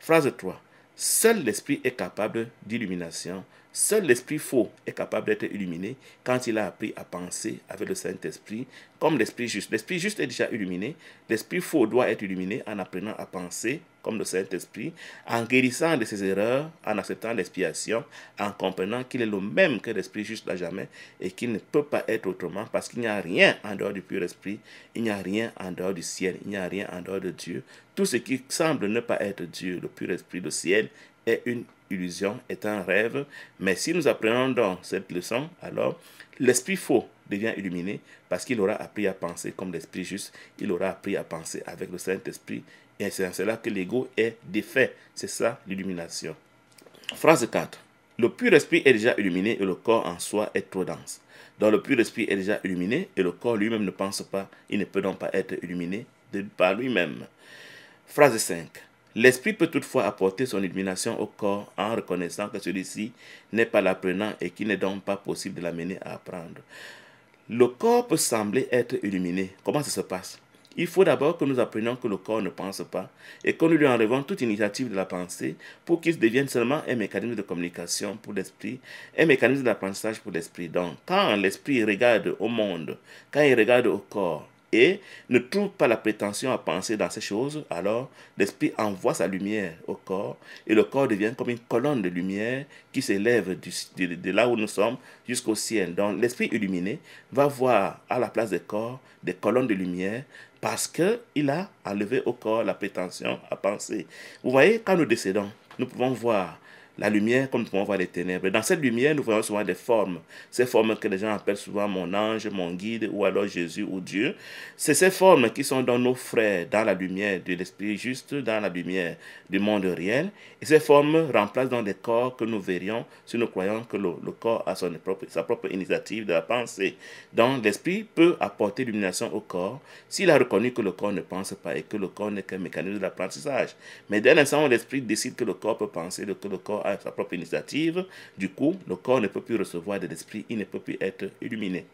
Phrase 3. Seul l'esprit est capable d'illumination Seul l'esprit faux est capable d'être illuminé quand il a appris à penser avec le Saint-Esprit comme l'esprit juste. L'esprit juste est déjà illuminé. L'esprit faux doit être illuminé en apprenant à penser comme le Saint-Esprit, en guérissant de ses erreurs, en acceptant l'expiation, en comprenant qu'il est le même que l'esprit juste à jamais et qu'il ne peut pas être autrement parce qu'il n'y a rien en dehors du pur esprit, il n'y a rien en dehors du ciel, il n'y a rien en dehors de Dieu. Tout ce qui semble ne pas être Dieu, le pur esprit, le ciel, est une illusion, est un rêve. Mais si nous apprenons donc cette leçon, alors l'esprit faux devient illuminé parce qu'il aura appris à penser comme l'esprit juste, il aura appris à penser avec le Saint-Esprit. Et c'est en cela que l'ego est défait. C'est ça l'illumination. Phrase 4. Le pur esprit est déjà illuminé et le corps en soi est trop dense. Dans le pur esprit est déjà illuminé et le corps lui-même ne pense pas, il ne peut donc pas être illuminé de, par lui-même. Phrase 5. L'esprit peut toutefois apporter son illumination au corps en reconnaissant que celui-ci n'est pas l'apprenant et qu'il n'est donc pas possible de l'amener à apprendre. Le corps peut sembler être illuminé. Comment ça se passe Il faut d'abord que nous apprenions que le corps ne pense pas et que nous lui enlevons toute initiative de la pensée pour qu'il devienne seulement un mécanisme de communication pour l'esprit, un mécanisme d'apprentissage pour l'esprit. Donc, quand l'esprit regarde au monde, quand il regarde au corps, et ne trouve pas la prétention à penser dans ces choses, alors l'esprit envoie sa lumière au corps et le corps devient comme une colonne de lumière qui s'élève de là où nous sommes jusqu'au ciel. Donc l'esprit illuminé va voir à la place des corps des colonnes de lumière parce qu'il a enlevé au corps la prétention à penser. Vous voyez, quand nous décédons, nous pouvons voir la lumière comme on voit les ténèbres. dans cette lumière, nous voyons souvent des formes. Ces formes que les gens appellent souvent mon ange, mon guide ou alors Jésus ou Dieu. C'est ces formes qui sont dans nos frères, dans la lumière de l'esprit juste, dans la lumière du monde réel. Et ces formes remplacent dans des corps que nous verrions si nous croyons que le, corps a son propre, sa propre initiative de la pensée. Donc l'esprit peut apporter l'illumination au corps s'il a reconnu que le corps ne pense pas et que le corps n'est qu'un mécanisme d'apprentissage. Mais dès l'instant où l'esprit décide que le corps peut penser, que le corps à sa propre initiative. Du coup, le corps ne peut plus recevoir de l'esprit, il ne peut plus être illuminé.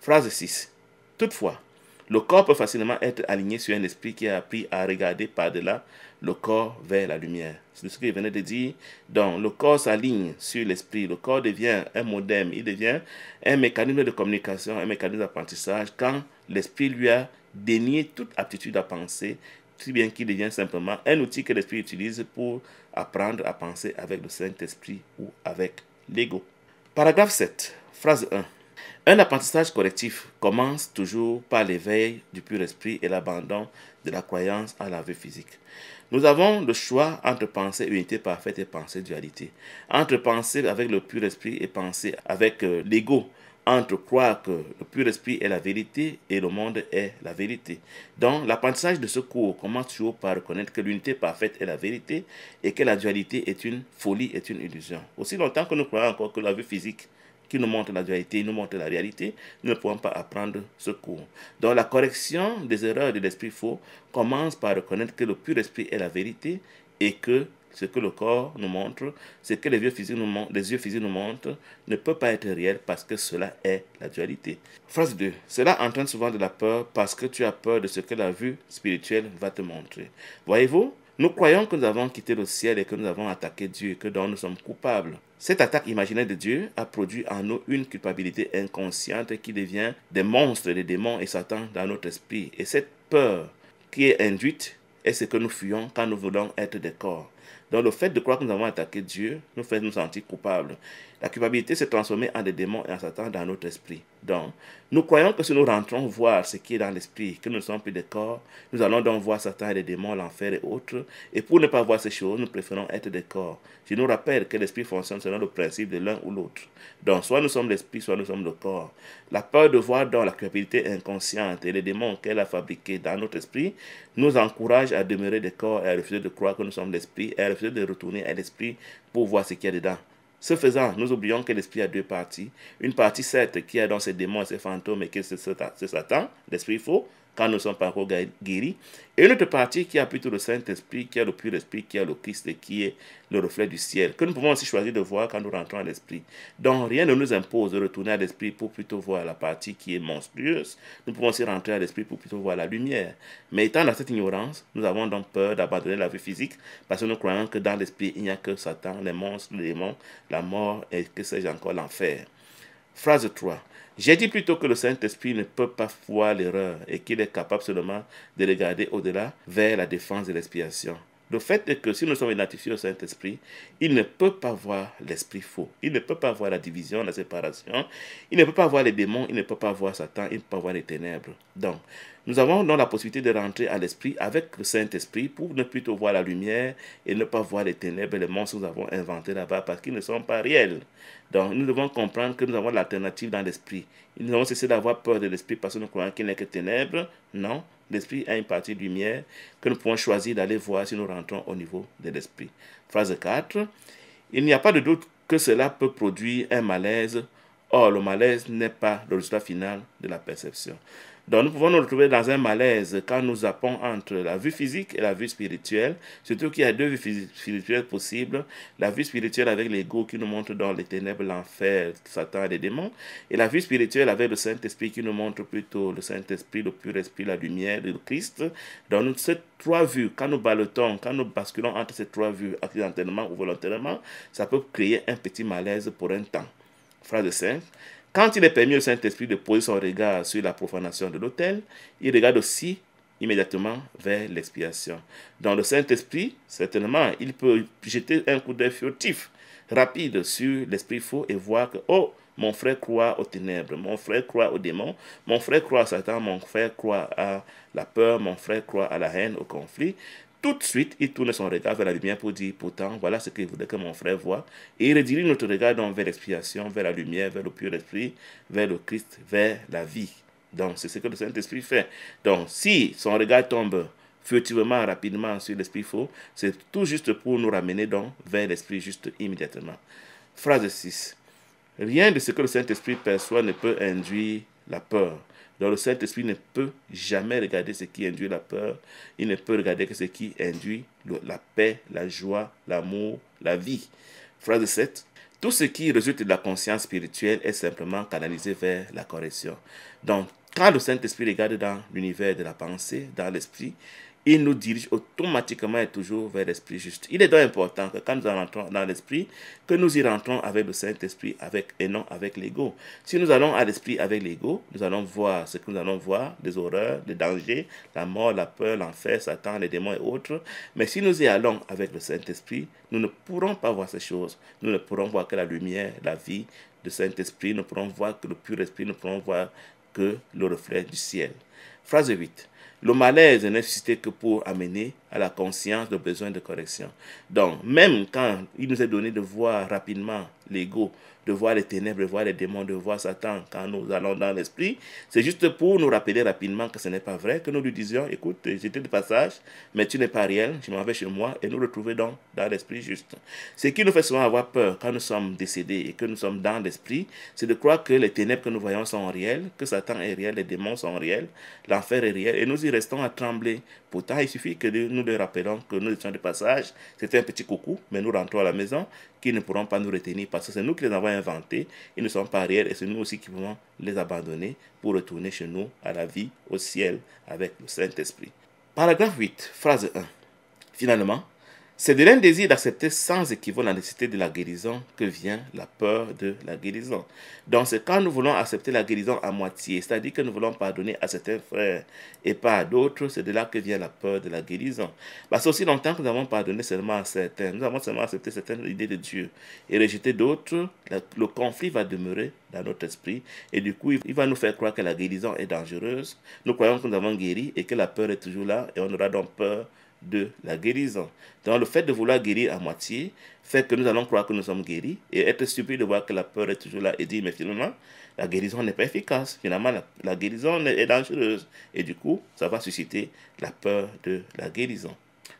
Phrase 6. Toutefois, le corps peut facilement être aligné sur un esprit qui a appris à regarder par-delà le corps vers la lumière. C'est ce que je de dire. Donc, le corps s'aligne sur l'esprit. Le corps devient un modem. Il devient un mécanisme de communication, un mécanisme d'apprentissage quand l'esprit lui a dénié toute aptitude à penser si bien qu'il devient simplement un outil que l'esprit utilise pour apprendre à penser avec le Saint-Esprit ou avec l'ego. Paragraphe 7, phrase 1. Un apprentissage correctif commence toujours par l'éveil du pur esprit et l'abandon de la croyance à la vue physique. Nous avons le choix entre penser unité parfaite et penser dualité, entre penser avec le pur esprit et penser avec euh, l'ego entre croire que le pur esprit est la vérité et le monde est la vérité. Donc, l'apprentissage de ce cours commence toujours par reconnaître que l'unité parfaite est la vérité et que la dualité est une folie, est une illusion. Aussi longtemps que nous croyons encore que la vue physique qui nous montre la dualité, nous montre la réalité, nous ne pouvons pas apprendre ce cours. Donc, la correction des erreurs de l'esprit faux commence par reconnaître que le pur esprit est la vérité et que ce que le corps nous montre, ce que les yeux physiques nous, montrent, ne peut pas être réel parce que cela est la dualité. Phrase 2. Cela entraîne souvent de la peur parce que tu as peur de ce que la vue spirituelle va te montrer. Voyez-vous, nous croyons que nous avons quitté le ciel et que nous avons attaqué Dieu et que donc nous sommes coupables. Cette attaque imaginaire de Dieu a produit en nous une culpabilité inconsciente qui devient des monstres, des démons et Satan dans notre esprit. Et cette peur qui est induite est ce que nous fuyons quand nous voulons être des corps. Donc le fait de croire que nous avons attaqué Dieu nous fait nous sentir coupables. La culpabilité s'est transformée en des démons et en Satan dans notre esprit. Donc, nous croyons que si nous rentrons voir ce qui est dans l'esprit, que nous ne sommes plus des corps, nous allons donc voir Satan et les démons, l'enfer et autres. Et pour ne pas voir ces choses, nous préférons être des corps. Je nous rappelle que l'esprit fonctionne selon le principe de l'un ou l'autre. Donc, soit nous sommes l'esprit, soit nous sommes le corps. La peur de voir dans la culpabilité inconsciente et les démons qu'elle a fabriqués dans notre esprit nous encourage à demeurer des corps et à refuser de croire que nous sommes l'esprit et à refuser de retourner à l'esprit pour voir ce qu'il y a dedans. Ce faisant, nous oublions que l'esprit a deux parties. Une partie, certes, qui est dans ses démons et ses fantômes et que c'est Satan, l'esprit faux, quand nous ne sommes pas encore guéris. Et une autre partie qui a plutôt le Saint-Esprit, qui a le pur esprit, qui a le Christ et qui est le reflet du ciel, que nous pouvons aussi choisir de voir quand nous rentrons à l'esprit. Donc rien ne nous impose de retourner à l'esprit pour plutôt voir la partie qui est monstrueuse. Nous pouvons aussi rentrer à l'esprit pour plutôt voir la lumière. Mais étant dans cette ignorance, nous avons donc peur d'abandonner la vie physique parce que nous croyons que dans l'esprit, il n'y a que Satan, les monstres, les démons, la mort et que sais-je encore l'enfer. Phrase 3. J'ai dit plutôt que le Saint-Esprit ne peut pas voir l'erreur et qu'il est capable seulement de regarder au-delà vers la défense de l'expiation. Le fait est que si nous sommes identifiés au Saint-Esprit, il ne peut pas voir l'esprit faux. Il ne peut pas voir la division, la séparation. Il ne peut pas voir les démons. Il ne peut pas voir Satan. Il ne peut pas voir les ténèbres. Donc, nous avons donc la possibilité de rentrer à l'esprit avec le Saint-Esprit pour ne plutôt voir la lumière et ne pas voir les ténèbres et les monstres que nous avons inventés là-bas parce qu'ils ne sont pas réels. Donc, nous devons comprendre que nous avons l'alternative dans l'esprit. Nous devons cesser d'avoir peur de l'esprit parce que nous croyons qu'il n'est que ténèbres. Non, L'esprit a une partie de lumière que nous pouvons choisir d'aller voir si nous rentrons au niveau de l'esprit. Phrase 4. Il n'y a pas de doute que cela peut produire un malaise. Or, le malaise n'est pas le résultat final de la perception. Donc nous pouvons nous retrouver dans un malaise quand nous appons entre la vue physique et la vue spirituelle, surtout qu'il y a deux vues spirituelles possibles, la vue spirituelle avec l'ego qui nous montre dans les ténèbres l'enfer, Satan et les démons, et la vue spirituelle avec le Saint-Esprit qui nous montre plutôt le Saint-Esprit, le pur esprit, la lumière, le Christ. Donc ces trois vues, quand nous balotons, quand nous basculons entre ces trois vues accidentellement ou volontairement, ça peut créer un petit malaise pour un temps. Phrase 5. Quand il est permis au Saint-Esprit de poser son regard sur la profanation de l'autel, il regarde aussi immédiatement vers l'expiation. Dans le Saint-Esprit, certainement, il peut jeter un coup d'œil furtif, rapide sur l'esprit faux et voir que, oh, mon frère croit aux ténèbres, mon frère croit aux démons, mon frère croit à Satan, mon frère croit à la peur, mon frère croit à la haine, au conflit. Tout de suite, il tourne son regard vers la lumière pour dire, pourtant, voilà ce qu'il voudrait que mon frère voit. Et il redirige notre regard vers l'expiation, vers la lumière, vers le pur esprit, vers le Christ, vers la vie. Donc, c'est ce que le Saint-Esprit fait. Donc, si son regard tombe furtivement, rapidement sur l'esprit faux, c'est tout juste pour nous ramener donc vers l'esprit juste immédiatement. Phrase 6. Rien de ce que le Saint-Esprit perçoit ne peut induire la peur. Donc le Saint-Esprit ne peut jamais regarder ce qui induit la peur. Il ne peut regarder que ce qui induit la paix, la joie, l'amour, la vie. Phrase 7. Tout ce qui résulte de la conscience spirituelle est simplement canalisé vers la correction. Donc, quand le Saint-Esprit regarde dans l'univers de la pensée, dans l'esprit, il nous dirige automatiquement et toujours vers l'esprit juste. Il est donc important que quand nous entrons dans l'esprit, que nous y rentrons avec le Saint-Esprit avec, et non avec l'ego. Si nous allons à l'esprit avec l'ego, nous allons voir ce que nous allons voir, des horreurs, des dangers, la mort, la peur, l'enfer, Satan, les démons et autres. Mais si nous y allons avec le Saint-Esprit, nous ne pourrons pas voir ces choses. Nous ne pourrons voir que la lumière, la vie du Saint-Esprit, nous ne pourrons voir que le pur esprit, nous ne pourrons voir que le reflet du ciel. Phrase 8. Le malaise n'est que pour amener à la conscience le besoin de correction. Donc, même quand il nous est donné de voir rapidement l'ego, de voir les ténèbres, de voir les démons, de voir Satan quand nous allons dans l'esprit. C'est juste pour nous rappeler rapidement que ce n'est pas vrai, que nous lui disions, écoute, j'étais de passage, mais tu n'es pas réel, je m'en vais chez moi, et nous retrouver donc dans l'esprit juste. Ce qui nous fait souvent avoir peur quand nous sommes décédés et que nous sommes dans l'esprit, c'est de croire que les ténèbres que nous voyons sont réelles, que Satan est réel, les démons sont réels, l'enfer est réel, et nous y restons à trembler. Pourtant, il suffit que nous le rappelons que nous étions de passage, c'était un petit coucou, mais nous rentrons à la maison, ils ne pourront pas nous retenir parce que c'est nous qui les avons inventés, ils ne sont pas réels et c'est nous aussi qui pouvons les abandonner pour retourner chez nous à la vie, au ciel, avec le Saint-Esprit. Paragraphe 8, phrase 1. Finalement, c'est de l'indésir d'accepter sans équivoque la nécessité de la guérison que vient la peur de la guérison. Dans ce cas, nous voulons accepter la guérison à moitié, c'est-à-dire que nous voulons pardonner à certains frères et pas à d'autres, c'est de là que vient la peur de la guérison. Parce que aussi longtemps que nous avons pardonné seulement à certains, nous avons seulement accepté certaines idées de Dieu et rejeté d'autres, le conflit va demeurer dans notre esprit et du coup il va nous faire croire que la guérison est dangereuse. Nous croyons que nous avons guéri et que la peur est toujours là et on aura donc peur de la guérison. Donc le fait de vouloir guérir à moitié fait que nous allons croire que nous sommes guéris et être stupide de voir que la peur est toujours là et dire mais finalement la guérison n'est pas efficace, finalement la, la guérison est dangereuse et du coup ça va susciter la peur de la guérison.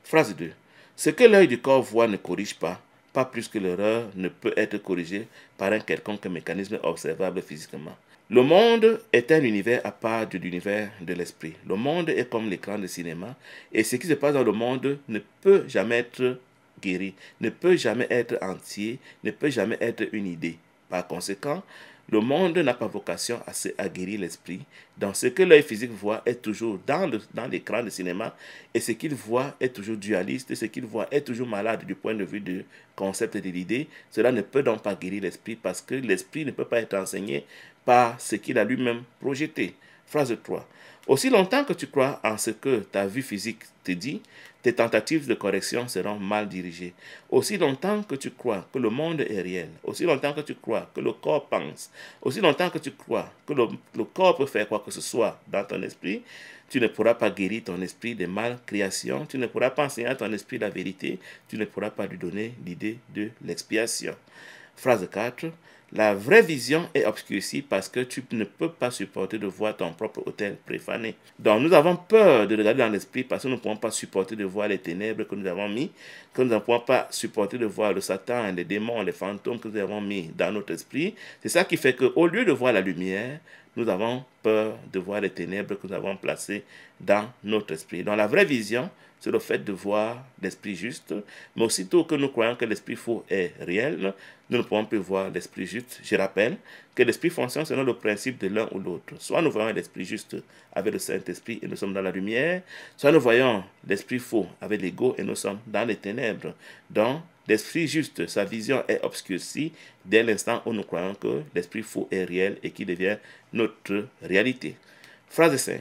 Phrase 2. Ce que l'œil du corps voit ne corrige pas, pas plus que l'erreur ne peut être corrigée par un quelconque mécanisme observable physiquement. Le monde est un univers à part de l'univers de l'esprit. Le monde est comme l'écran de cinéma et ce qui se passe dans le monde ne peut jamais être guéri, ne peut jamais être entier, ne peut jamais être une idée. Par conséquent, le monde n'a pas vocation à se l'esprit, dans ce que l'œil physique voit est toujours dans l'écran de cinéma, et ce qu'il voit est toujours dualiste, ce qu'il voit est toujours malade du point de vue du concept et de l'idée. Cela ne peut donc pas guérir l'esprit parce que l'esprit ne peut pas être enseigné par ce qu'il a lui-même projeté. Phrase 3. Aussi longtemps que tu crois en ce que ta vue physique te dit, tes tentatives de correction seront mal dirigées. Aussi longtemps que tu crois que le monde est réel, aussi longtemps que tu crois que le corps pense, aussi longtemps que tu crois que le, corps peut faire quoi que ce soit dans ton esprit, tu ne pourras pas guérir ton esprit des mal créations, tu ne pourras pas enseigner à ton esprit la vérité, tu ne pourras pas lui donner l'idée de l'expiation. Phrase 4. La vraie vision est obscurcie parce que tu ne peux pas supporter de voir ton propre hôtel préfané. Donc nous avons peur de regarder dans l'esprit parce que nous ne pouvons pas supporter de voir les ténèbres que nous avons mis, que nous ne pouvons pas supporter de voir le Satan, les démons, les fantômes que nous avons mis dans notre esprit. C'est ça qui fait qu'au lieu de voir la lumière, nous avons peur de voir les ténèbres que nous avons placées dans notre esprit. Donc la vraie vision, c'est le fait de voir l'esprit juste. Mais aussitôt que nous croyons que l'esprit faux est réel, nous ne pouvons plus voir l'esprit juste. Je rappelle que l'esprit fonctionne selon le principe de l'un ou l'autre. Soit nous voyons l'esprit juste avec le Saint-Esprit et nous sommes dans la lumière, soit nous voyons l'esprit faux avec l'ego et nous sommes dans les ténèbres. Donc, l'esprit juste, sa vision est obscurcie dès l'instant où nous croyons que l'esprit faux est réel et qu'il devient notre réalité. Phrase 5.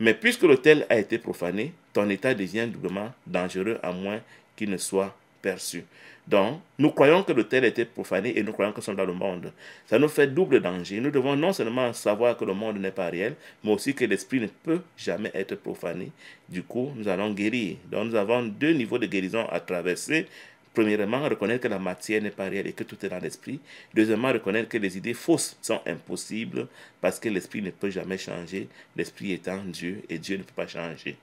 Mais puisque l'autel a été profané, ton état devient doublement dangereux à moins qu'il ne soit perçu. Donc, nous croyons que le tel était profané et nous croyons que nous sommes dans le monde. Ça nous fait double danger. Nous devons non seulement savoir que le monde n'est pas réel, mais aussi que l'esprit ne peut jamais être profané. Du coup, nous allons guérir. Donc, nous avons deux niveaux de guérison à traverser. Premièrement, reconnaître que la matière n'est pas réelle et que tout est dans l'esprit. Deuxièmement, reconnaître que les idées fausses sont impossibles parce que l'esprit ne peut jamais changer, l'esprit étant Dieu et Dieu ne peut pas changer.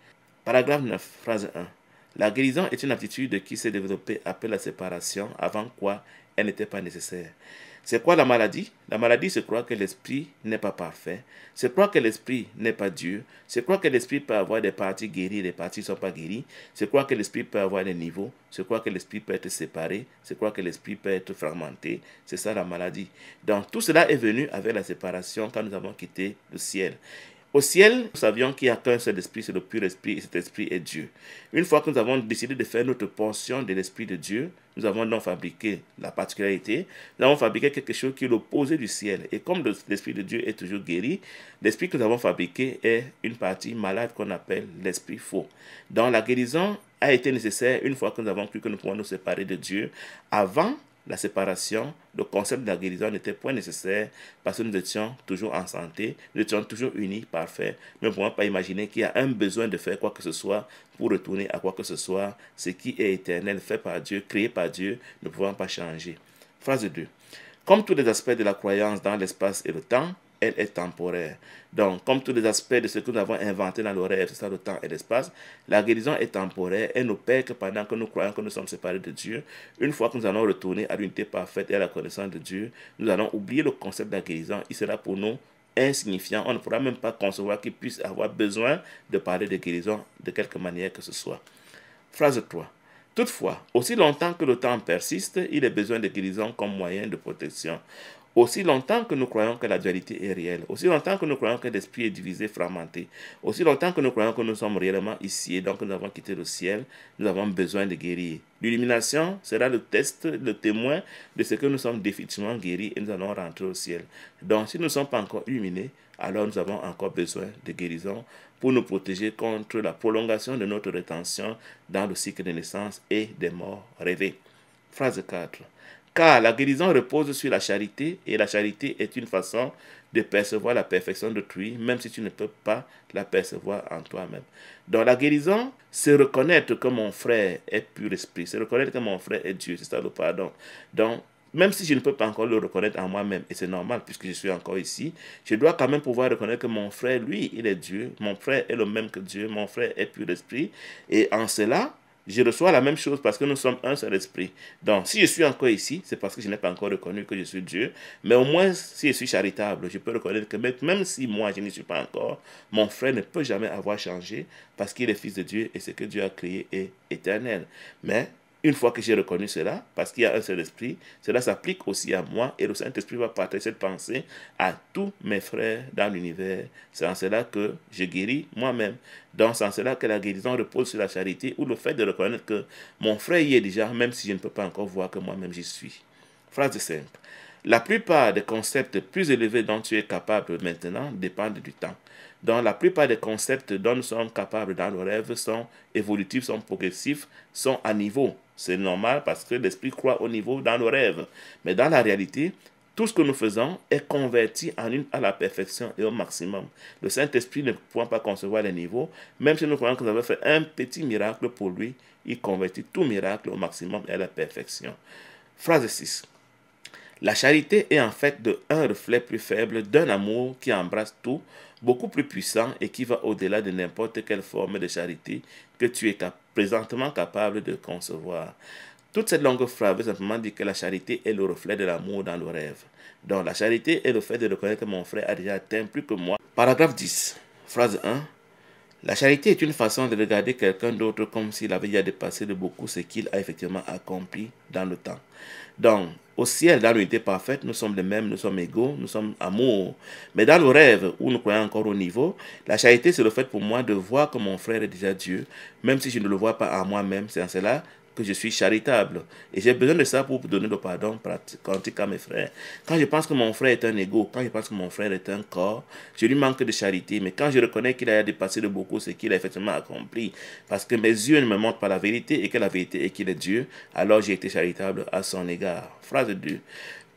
Paragraphe 9, phrase 1. La guérison est une aptitude qui s'est développée après la séparation, avant quoi elle n'était pas nécessaire. C'est quoi la maladie La maladie, se croit que l'esprit n'est pas parfait, c'est croit que l'esprit n'est pas Dieu, c'est croit que l'esprit peut avoir des parties guéries et des parties ne sont pas guéries, c'est croit que l'esprit peut avoir des niveaux, c'est croit que l'esprit peut être séparé, c'est croit que l'esprit peut être fragmenté. C'est ça la maladie. Donc tout cela est venu avec la séparation quand nous avons quitté le ciel. Au ciel, nous savions qu'il y a qu'un seul esprit, c'est le pur esprit, et cet esprit est Dieu. Une fois que nous avons décidé de faire notre portion de l'esprit de Dieu, nous avons donc fabriqué la particularité, nous avons fabriqué quelque chose qui est l'opposé du ciel. Et comme l'esprit de Dieu est toujours guéri, l'esprit que nous avons fabriqué est une partie malade qu'on appelle l'esprit faux. Dans la guérison a été nécessaire une fois que nous avons cru que nous pouvons nous séparer de Dieu. Avant, la séparation, le concept de la guérison n'était point nécessaire parce que nous étions toujours en santé, nous étions toujours unis, parfaits. Nous ne pouvons pas imaginer qu'il y a un besoin de faire quoi que ce soit pour retourner à quoi que ce soit. Ce qui est éternel, fait par Dieu, créé par Dieu, ne pouvons pas changer. Phrase 2. Comme tous les aspects de la croyance dans l'espace et le temps, elle est temporaire. Donc, comme tous les aspects de ce que nous avons inventé dans nos rêves, c'est ça le temps et l'espace, la guérison est temporaire, elle perd que pendant que nous croyons que nous sommes séparés de Dieu. Une fois que nous allons retourner à l'unité parfaite et à la connaissance de Dieu, nous allons oublier le concept de la guérison. Il sera pour nous insignifiant. On ne pourra même pas concevoir qu'il puisse avoir besoin de parler de guérison de quelque manière que ce soit. Phrase 3. Toutefois, aussi longtemps que le temps persiste, il est besoin de guérison comme moyen de protection. Aussi longtemps que nous croyons que la dualité est réelle, aussi longtemps que nous croyons que l'esprit est divisé, fragmenté, aussi longtemps que nous croyons que nous sommes réellement ici et donc nous avons quitté le ciel, nous avons besoin de guérir. L'illumination sera le test, le témoin de ce que nous sommes définitivement guéris et nous allons rentrer au ciel. Donc si nous ne sommes pas encore illuminés, alors nous avons encore besoin de guérison pour nous protéger contre la prolongation de notre rétention dans le cycle de naissance et des morts rêvés. Phrase 4 car la guérison repose sur la charité et la charité est une façon de percevoir la perfection d'autrui, même si tu ne peux pas la percevoir en toi-même. Dans la guérison, c'est reconnaître que mon frère est pur esprit, c'est reconnaître que mon frère est Dieu, c'est ça le pardon. Donc, même si je ne peux pas encore le reconnaître en moi-même, et c'est normal puisque je suis encore ici, je dois quand même pouvoir reconnaître que mon frère, lui, il est Dieu, mon frère est le même que Dieu, mon frère est pur esprit, et en cela, je reçois la même chose parce que nous sommes un seul esprit. Donc, si je suis encore ici, c'est parce que je n'ai pas encore reconnu que je suis Dieu. Mais au moins, si je suis charitable, je peux reconnaître que même si moi, je n'y suis pas encore, mon frère ne peut jamais avoir changé parce qu'il est fils de Dieu et ce que Dieu a créé est éternel. Mais une fois que j'ai reconnu cela, parce qu'il y a un seul esprit, cela s'applique aussi à moi et le Saint-Esprit va partager cette pensée à tous mes frères dans l'univers. C'est en cela que je guéris moi-même. Donc c'est en cela que la guérison repose sur la charité ou le fait de reconnaître que mon frère y est déjà, même si je ne peux pas encore voir que moi-même j'y suis. Phrase 5. La plupart des concepts plus élevés dont tu es capable maintenant dépendent du temps. Donc la plupart des concepts dont nous sommes capables dans nos rêve sont évolutifs, sont progressifs, sont à niveau c'est normal parce que l'esprit croit au niveau dans nos rêves. Mais dans la réalité, tout ce que nous faisons est converti en une à la perfection et au maximum. Le Saint-Esprit ne pouvant pas concevoir les niveaux, même si nous croyons que nous avons fait un petit miracle pour lui, il convertit tout miracle au maximum et à la perfection. Phrase 6. La charité est en fait de un reflet plus faible d'un amour qui embrasse tout beaucoup plus puissant et qui va au-delà de n'importe quelle forme de charité que tu es présentement capable de concevoir. Toute cette longue phrase veut simplement dire que la charité est le reflet de l'amour dans le rêve. Donc la charité est le fait de reconnaître que mon frère a déjà atteint plus que moi. Paragraphe 10, phrase 1. La charité est une façon de regarder quelqu'un d'autre comme s'il avait déjà dépassé de beaucoup ce qu'il a effectivement accompli dans le temps. Donc, au ciel, dans l'unité parfaite, nous sommes les mêmes, nous sommes égaux, nous sommes amour. Mais dans le rêve, où nous croyons encore au niveau, la charité, c'est le fait pour moi de voir que mon frère est déjà Dieu, même si je ne le vois pas à moi-même, c'est en cela que je suis charitable. Et j'ai besoin de ça pour donner le pardon pratique à mes frères. Quand je pense que mon frère est un ego, quand je pense que mon frère est un corps, je lui manque de charité. Mais quand je reconnais qu'il a dépassé de beaucoup ce qu'il a effectivement accompli, parce que mes yeux ne me montrent pas la vérité et que la vérité est qu'il est Dieu, alors j'ai été charitable à son égard. Phrase de Dieu.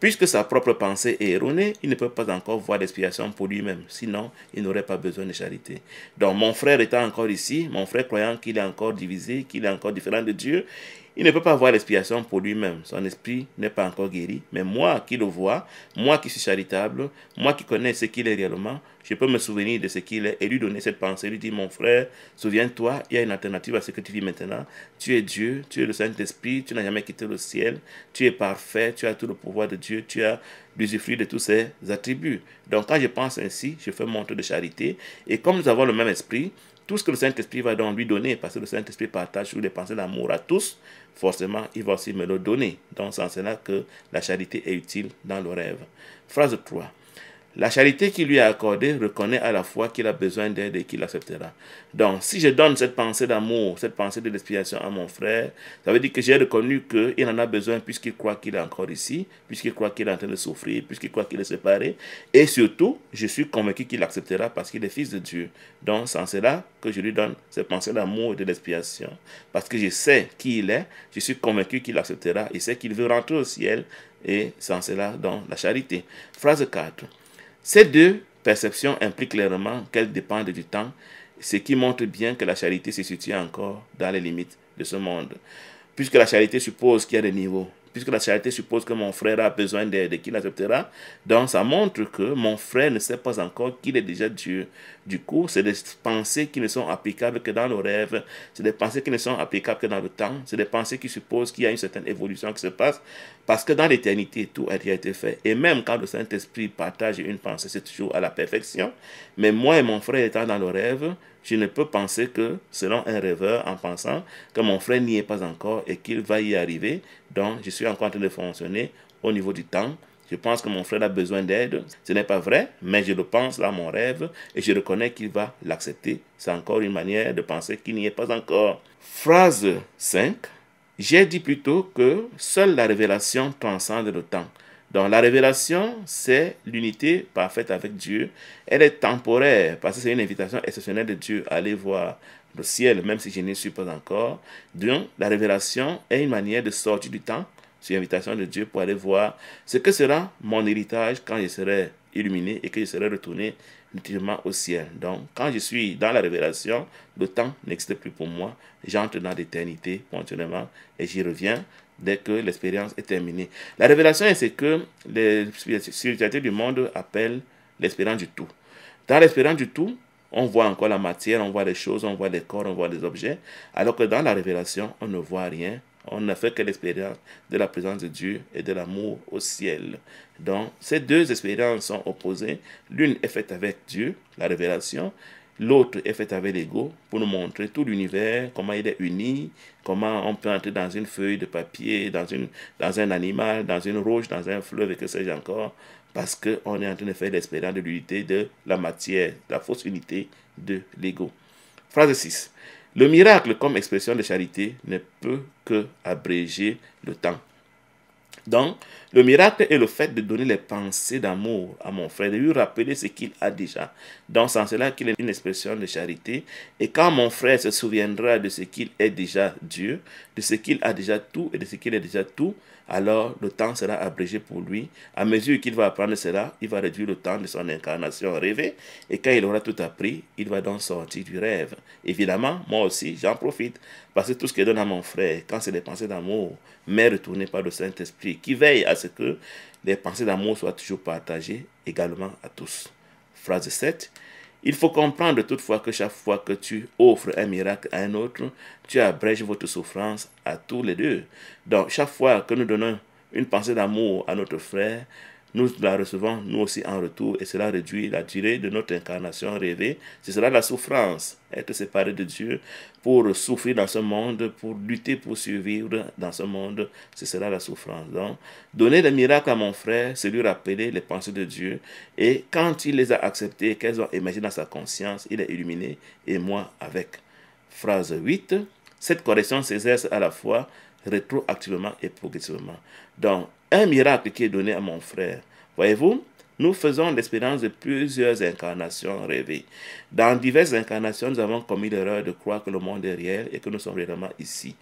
Puisque sa propre pensée est erronée, il ne peut pas encore voir l'expiation pour lui-même, sinon il n'aurait pas besoin de charité. Donc mon frère étant encore ici, mon frère croyant qu'il est encore divisé, qu'il est encore différent de Dieu, il ne peut pas voir l'expiation pour lui-même. Son esprit n'est pas encore guéri. Mais moi qui le vois, moi qui suis charitable, moi qui connais ce qu'il est réellement, je peux me souvenir de ce qu'il est et lui donner cette pensée. Lui dire, mon frère, souviens-toi, il y a une alternative à ce que tu vis maintenant. Tu es Dieu, tu es le Saint-Esprit, tu n'as jamais quitté le ciel, tu es parfait, tu as tout le pouvoir de Dieu, tu as l'usufruit de tous ses attributs. Donc quand je pense ainsi, je fais mon tour de charité. Et comme nous avons le même esprit, tout ce que le Saint-Esprit va donc lui donner, parce que le Saint-Esprit partage tous les pensées d'amour à tous, forcément, il va aussi me le donner. Donc, c'est en cela que la charité est utile dans le rêve. Phrase 3. La charité qui lui est accordée reconnaît à la fois qu'il a besoin d'aide et qu'il acceptera. Donc, si je donne cette pensée d'amour, cette pensée de l'expiation à mon frère, ça veut dire que j'ai reconnu qu'il en a besoin puisqu'il croit qu'il est encore ici, puisqu'il croit qu'il est en train de souffrir, puisqu'il croit qu'il est séparé. Et surtout, je suis convaincu qu'il acceptera parce qu'il est fils de Dieu. Donc, c'est en cela que je lui donne cette pensée d'amour et de l'expiation. Parce que je sais qui il est, je suis convaincu qu'il acceptera. Il sait qu'il veut rentrer au ciel et c'est en cela dans la charité. Phrase 4. Ces deux perceptions impliquent clairement qu'elles dépendent du temps, ce qui montre bien que la charité se situe encore dans les limites de ce monde, puisque la charité suppose qu'il y a des niveaux puisque la charité suppose que mon frère a besoin de qu'il acceptera. Donc ça montre que mon frère ne sait pas encore qu'il est déjà Dieu. Du coup, c'est des pensées qui ne sont applicables que dans le rêve, c'est des pensées qui ne sont applicables que dans le temps, c'est des pensées qui supposent qu'il y a une certaine évolution qui se passe, parce que dans l'éternité, tout a déjà été fait. Et même quand le Saint-Esprit partage une pensée, c'est toujours à la perfection. Mais moi et mon frère étant dans le rêve, je ne peux penser que, selon un rêveur, en pensant que mon frère n'y est pas encore et qu'il va y arriver, donc je suis en train de fonctionner au niveau du temps. Je pense que mon frère a besoin d'aide. Ce n'est pas vrai, mais je le pense là, mon rêve, et je reconnais qu'il va l'accepter. C'est encore une manière de penser qu'il n'y est pas encore. Phrase 5. J'ai dit plutôt que seule la révélation transcende le temps. Donc la révélation, c'est l'unité parfaite avec Dieu. Elle est temporaire parce que c'est une invitation exceptionnelle de Dieu à aller voir le ciel, même si je n'y suis pas encore. Donc la révélation est une manière de sortir du temps sur invitation de Dieu pour aller voir ce que sera mon héritage quand je serai illuminé et que je serai retourné au ciel. Donc, quand je suis dans la révélation, le temps n'existe plus pour moi. J'entre dans l'éternité ponctuellement et j'y reviens dès que l'expérience est terminée. La révélation est ce que les spiritualités du monde appellent l'espérance du tout. Dans l'espérance du tout, on voit encore la matière, on voit les choses, on voit des corps, on voit des objets, alors que dans la révélation, on ne voit rien. On ne fait que l'expérience de la présence de Dieu et de l'amour au ciel. Donc, ces deux expériences sont opposées. L'une est faite avec Dieu, la révélation, L'autre est fait avec l'ego pour nous montrer tout l'univers, comment il est uni, comment on peut entrer dans une feuille de papier, dans, une, dans un animal, dans une roche, dans un fleuve et que sais-je encore, parce qu'on est en train de faire l'expérience de l'unité de la matière, de la fausse unité de l'ego. Phrase 6. Le miracle comme expression de charité ne peut que abréger le temps. Donc, le miracle est le fait de donner les pensées d'amour à mon frère, de lui rappeler ce qu'il a déjà. Donc, c'est en cela qu'il est une expression de charité. Et quand mon frère se souviendra de ce qu'il est déjà Dieu, de ce qu'il a déjà tout et de ce qu'il est déjà tout, alors le temps sera abrégé pour lui. À mesure qu'il va apprendre cela, il va réduire le temps de son incarnation rêvée. Et quand il aura tout appris, il va donc sortir du rêve. Évidemment, moi aussi, j'en profite. Parce que tout ce que donne à mon frère, quand c'est des pensées d'amour, mais retourné par le Saint-Esprit, qui veille à ce que les pensées d'amour soient toujours partagées également à tous. Phrase 7. Il faut comprendre toutefois que chaque fois que tu offres un miracle à un autre, tu abrèges votre souffrance à tous les deux. Donc chaque fois que nous donnons une pensée d'amour à notre frère, nous la recevons nous aussi en retour et cela réduit la durée de notre incarnation rêvée. Ce sera la souffrance, être séparé de Dieu pour souffrir dans ce monde, pour lutter pour survivre dans ce monde, Ce sera la souffrance. Donc, donner le miracle à mon frère, c'est lui rappeler les pensées de Dieu et quand il les a acceptées, qu'elles ont émergé dans sa conscience, il est illuminé et moi avec. Phrase 8. Cette correction s'exerce à la fois rétroactivement et progressivement. Donc, un miracle qui est donné à mon frère. Voyez-vous, nous faisons l'expérience de plusieurs incarnations rêvées. Dans diverses incarnations, nous avons commis l'erreur de croire que le monde est réel et que nous sommes réellement ici.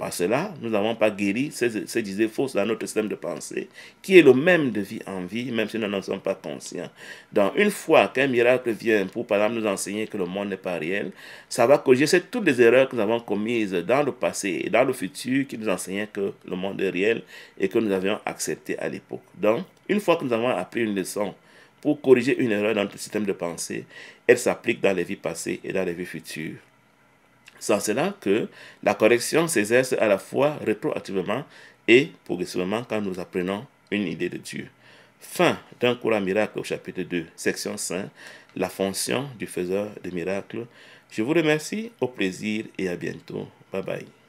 Par cela, nous n'avons pas guéri ces idées fausses dans notre système de pensée, qui est le même de vie en vie, même si nous n'en sommes pas conscients. Dans une fois qu'un miracle vient pour, par exemple, nous enseigner que le monde n'est pas réel, ça va corriger toutes les erreurs que nous avons commises dans le passé et dans le futur qui nous enseignaient que le monde est réel et que nous avions accepté à l'époque. Donc, une fois que nous avons appris une leçon, pour corriger une erreur dans notre système de pensée, elle s'applique dans les vies passées et dans les vies futures sans cela que la correction s'exerce à la fois rétroactivement et progressivement quand nous apprenons une idée de Dieu. Fin d'un cours miracle au chapitre 2, section 5, la fonction du faiseur de miracles. Je vous remercie, au plaisir et à bientôt. Bye bye.